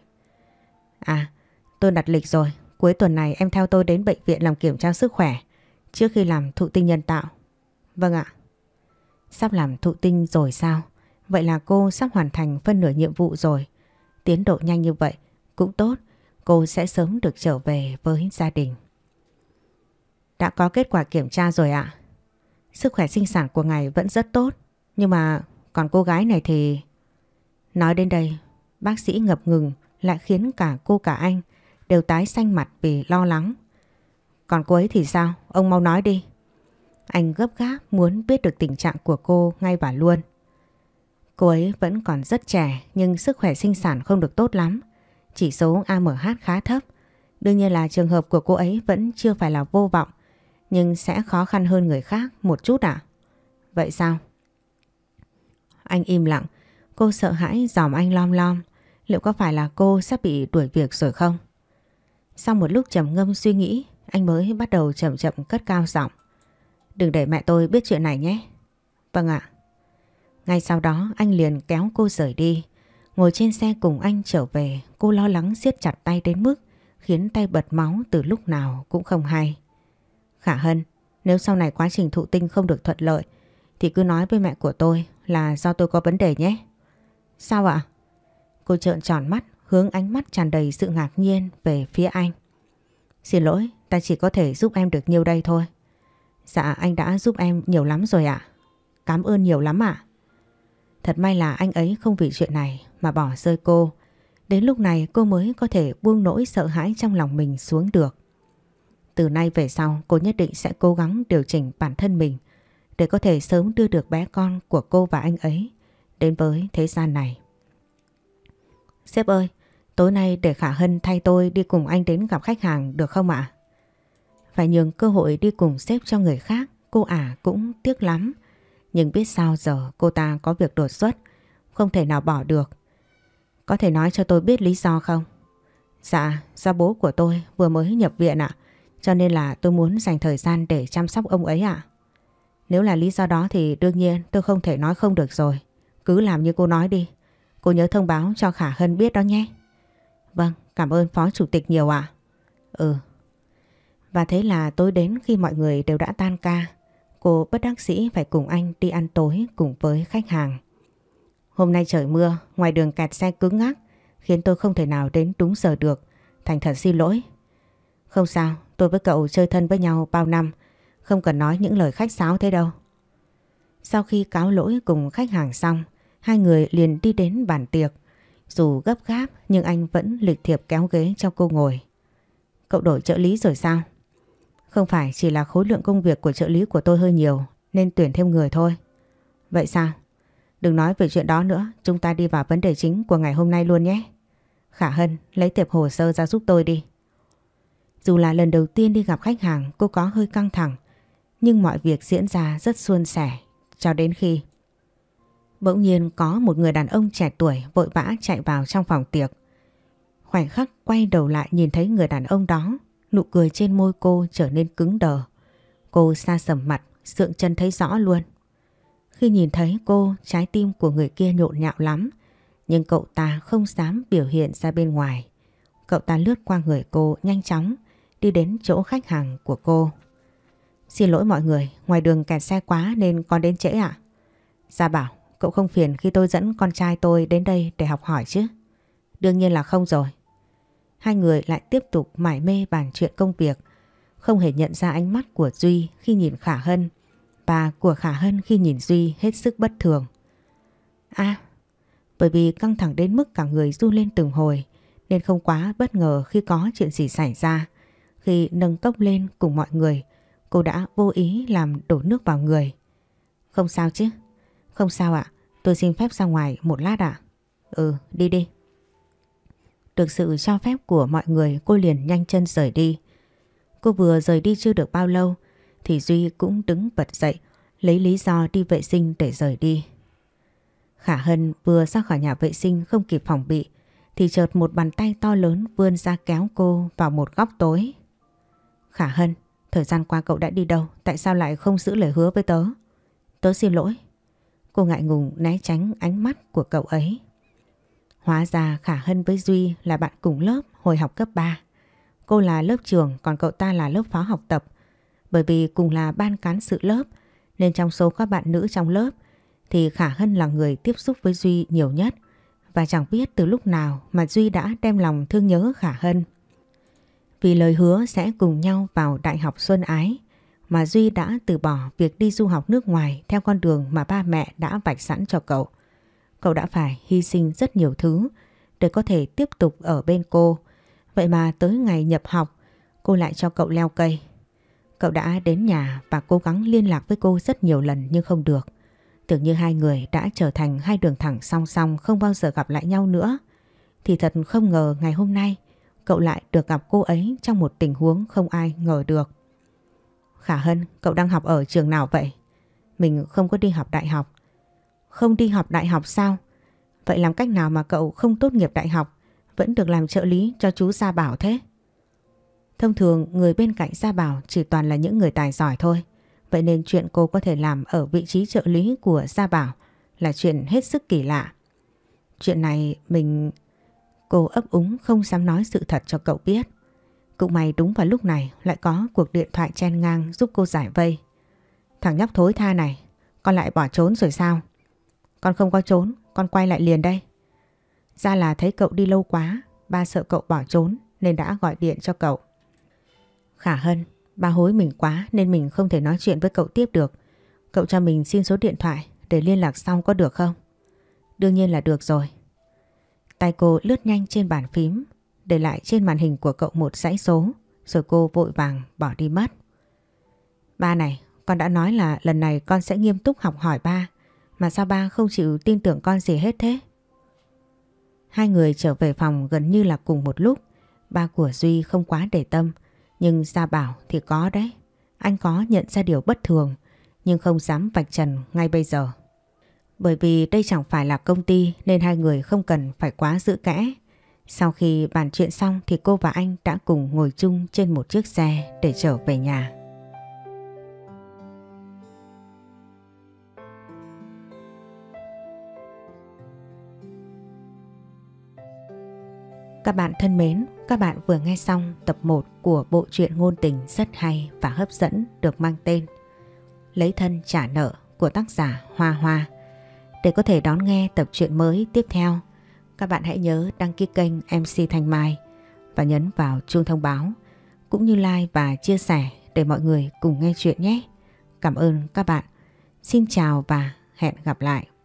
À, tôi đặt lịch rồi. Cuối tuần này em theo tôi đến bệnh viện làm kiểm tra sức khỏe trước khi làm thụ tinh nhân tạo. Vâng ạ. Sắp làm thụ tinh rồi sao? Vậy là cô sắp hoàn thành phân nửa nhiệm vụ rồi. Tiến độ nhanh như vậy cũng tốt. Cô sẽ sớm được trở về với gia đình. Đã có kết quả kiểm tra rồi ạ. Sức khỏe sinh sản của ngài vẫn rất tốt Nhưng mà còn cô gái này thì... Nói đến đây Bác sĩ ngập ngừng lại khiến cả cô cả anh Đều tái xanh mặt vì lo lắng Còn cô ấy thì sao? Ông mau nói đi Anh gấp gáp muốn biết được tình trạng của cô ngay và luôn Cô ấy vẫn còn rất trẻ nhưng sức khỏe sinh sản không được tốt lắm. Chỉ số AMH khá thấp. Đương nhiên là trường hợp của cô ấy vẫn chưa phải là vô vọng nhưng sẽ khó khăn hơn người khác một chút à? Vậy sao? Anh im lặng, cô sợ hãi dòm anh lom lom, liệu có phải là cô sắp bị đuổi việc rồi không? Sau một lúc trầm ngâm suy nghĩ, anh mới bắt đầu chậm chậm cất cao giọng. Đừng để mẹ tôi biết chuyện này nhé. Vâng ạ. Ngay sau đó anh liền kéo cô rời đi. Ngồi trên xe cùng anh trở về, cô lo lắng siết chặt tay đến mức khiến tay bật máu từ lúc nào cũng không hay. Khả Hân, nếu sau này quá trình thụ tinh không được thuận lợi thì cứ nói với mẹ của tôi là do tôi có vấn đề nhé. Sao ạ? Cô trợn tròn mắt, hướng ánh mắt tràn đầy sự ngạc nhiên về phía anh. Xin lỗi, ta chỉ có thể giúp em được nhiêu đây thôi. Dạ, anh đã giúp em nhiều lắm rồi ạ. Cảm ơn nhiều lắm ạ. Thật may là anh ấy không vì chuyện này mà bỏ rơi cô. Đến lúc này cô mới có thể buông nỗi sợ hãi trong lòng mình xuống được từ nay về sau cô nhất định sẽ cố gắng điều chỉnh bản thân mình để có thể sớm đưa được bé con của cô và anh ấy đến với thế gian này. Sếp ơi, tối nay để Khả Hân thay tôi đi cùng anh đến gặp khách hàng được không ạ? Phải nhường cơ hội đi cùng sếp cho người khác, cô ả cũng tiếc lắm. Nhưng biết sao giờ cô ta có việc đột xuất, không thể nào bỏ được. Có thể nói cho tôi biết lý do không? Dạ, do bố của tôi vừa mới nhập viện ạ. À. Cho nên là tôi muốn dành thời gian để chăm sóc ông ấy ạ. Nếu là lý do đó thì đương nhiên tôi không thể nói không được rồi. Cứ làm như cô nói đi. Cô nhớ thông báo cho Khả Hân biết đó nhé. Vâng, cảm ơn Phó Chủ tịch nhiều ạ. Ừ. Và thế là tôi đến khi mọi người đều đã tan ca, cô bất đắc sĩ phải cùng anh đi ăn tối cùng với khách hàng. Hôm nay trời mưa, ngoài đường kẹt xe cứng ngắc, khiến tôi không thể nào đến đúng giờ được. Thành thật xin lỗi. Không sao, Tôi với cậu chơi thân với nhau bao năm, không cần nói những lời khách sáo thế đâu. Sau khi cáo lỗi cùng khách hàng xong, hai người liền đi đến bàn tiệc. Dù gấp gáp nhưng anh vẫn lịch thiệp kéo ghế cho cô ngồi. Cậu đổi trợ lý rồi sao? Không phải chỉ là khối lượng công việc của trợ lý của tôi hơi nhiều nên tuyển thêm người thôi. Vậy sao? Đừng nói về chuyện đó nữa, chúng ta đi vào vấn đề chính của ngày hôm nay luôn nhé. Khả Hân, lấy tiệp hồ sơ ra giúp tôi đi. Dù là lần đầu tiên đi gặp khách hàng cô có hơi căng thẳng nhưng mọi việc diễn ra rất suôn sẻ cho đến khi Bỗng nhiên có một người đàn ông trẻ tuổi vội vã chạy vào trong phòng tiệc. Khoảnh khắc quay đầu lại nhìn thấy người đàn ông đó, nụ cười trên môi cô trở nên cứng đờ. Cô xa sầm mặt, sượng chân thấy rõ luôn. Khi nhìn thấy cô, trái tim của người kia nhộn nhạo lắm, nhưng cậu ta không dám biểu hiện ra bên ngoài. Cậu ta lướt qua người cô nhanh chóng, đi đến chỗ khách hàng của cô. Xin lỗi mọi người, ngoài đường kẹt xe quá nên con đến trễ ạ. Gia bảo, cậu không phiền khi tôi dẫn con trai tôi đến đây để học hỏi chứ? Đương nhiên là không rồi. Hai người lại tiếp tục mải mê bàn chuyện công việc, không hề nhận ra ánh mắt của Duy khi nhìn Khả Hân và của Khả Hân khi nhìn Duy hết sức bất thường. À, bởi vì căng thẳng đến mức cả người du lên từng hồi nên không quá bất ngờ khi có chuyện gì xảy ra. Khi nâng cốc lên cùng mọi người, cô đã vô ý làm đổ nước vào người. Không sao chứ? Không sao ạ, tôi xin phép ra ngoài một lát ạ. À? Ừ, đi đi. Được sự cho phép của mọi người cô liền nhanh chân rời đi. Cô vừa rời đi chưa được bao lâu thì Duy cũng đứng bật dậy lấy lý do đi vệ sinh để rời đi. Khả Hân vừa ra khỏi nhà vệ sinh không kịp phòng bị thì chợt một bàn tay to lớn vươn ra kéo cô vào một góc tối. Khả Hân, thời gian qua cậu đã đi đâu, tại sao lại không giữ lời hứa với tớ? Tớ xin lỗi. Cô ngại ngùng né tránh ánh mắt của cậu ấy. Hóa ra Khả Hân với Duy là bạn cùng lớp hồi học cấp 3. Cô là lớp trưởng còn cậu ta là lớp phó học tập. Bởi vì cùng là ban cán sự lớp nên trong số các bạn nữ trong lớp thì Khả Hân là người tiếp xúc với Duy nhiều nhất. Và chẳng biết từ lúc nào mà Duy đã đem lòng thương nhớ Khả Hân. Vì lời hứa sẽ cùng nhau vào Đại học Xuân Ái mà Duy đã từ bỏ việc đi du học nước ngoài theo con đường mà ba mẹ đã vạch sẵn cho cậu. Cậu đã phải hy sinh rất nhiều thứ để có thể tiếp tục ở bên cô. Vậy mà tới ngày nhập học, cô lại cho cậu leo cây. Cậu đã đến nhà và cố gắng liên lạc với cô rất nhiều lần nhưng không được. Tưởng như hai người đã trở thành hai đường thẳng song song không bao giờ gặp lại nhau nữa. Thì thật không ngờ ngày hôm nay cậu lại được gặp cô ấy trong một tình huống không ai ngờ được. Khả Hân, cậu đang học ở trường nào vậy? Mình không có đi học đại học. Không đi học đại học sao? Vậy làm cách nào mà cậu không tốt nghiệp đại học vẫn được làm trợ lý cho chú Gia Bảo thế? Thông thường người bên cạnh Gia Bảo chỉ toàn là những người tài giỏi thôi. Vậy nên chuyện cô có thể làm ở vị trí trợ lý của Gia Bảo là chuyện hết sức kỳ lạ. Chuyện này mình Cô ấp úng không dám nói sự thật cho cậu biết. Cũng may đúng vào lúc này lại có cuộc điện thoại chen ngang giúp cô giải vây. Thằng nhóc thối tha này, con lại bỏ trốn rồi sao? Con không có trốn, con quay lại liền đây. Ra là thấy cậu đi lâu quá, ba sợ cậu bỏ trốn nên đã gọi điện cho cậu. Khả Hân, ba hối mình quá nên mình không thể nói chuyện với cậu tiếp được. Cậu cho mình xin số điện thoại để liên lạc xong có được không? Đương nhiên là được rồi, Tay cô lướt nhanh trên bàn phím, để lại trên màn hình của cậu một dãy số, rồi cô vội vàng bỏ đi mất. Ba này, con đã nói là lần này con sẽ nghiêm túc học hỏi ba, mà sao ba không chịu tin tưởng con gì hết thế? Hai người trở về phòng gần như là cùng một lúc, ba của Duy không quá để tâm, nhưng Gia Bảo thì có đấy. Anh có nhận ra điều bất thường, nhưng không dám vạch trần ngay bây giờ. Bởi vì đây chẳng phải là công ty nên hai người không cần phải quá giữ kẽ. Sau khi bàn chuyện xong thì cô và anh đã cùng ngồi chung trên một chiếc xe để trở về nhà. Các bạn thân mến, các bạn vừa nghe xong tập 1 của bộ truyện ngôn tình rất hay và hấp dẫn được mang tên Lấy thân trả nợ của tác giả Hoa Hoa để có thể đón nghe tập truyện mới tiếp theo. Các bạn hãy nhớ đăng ký kênh MC Thanh Mai và nhấn vào chuông thông báo cũng như like và chia sẻ để mọi người cùng nghe chuyện nhé. Cảm ơn các bạn. Xin chào và hẹn gặp lại.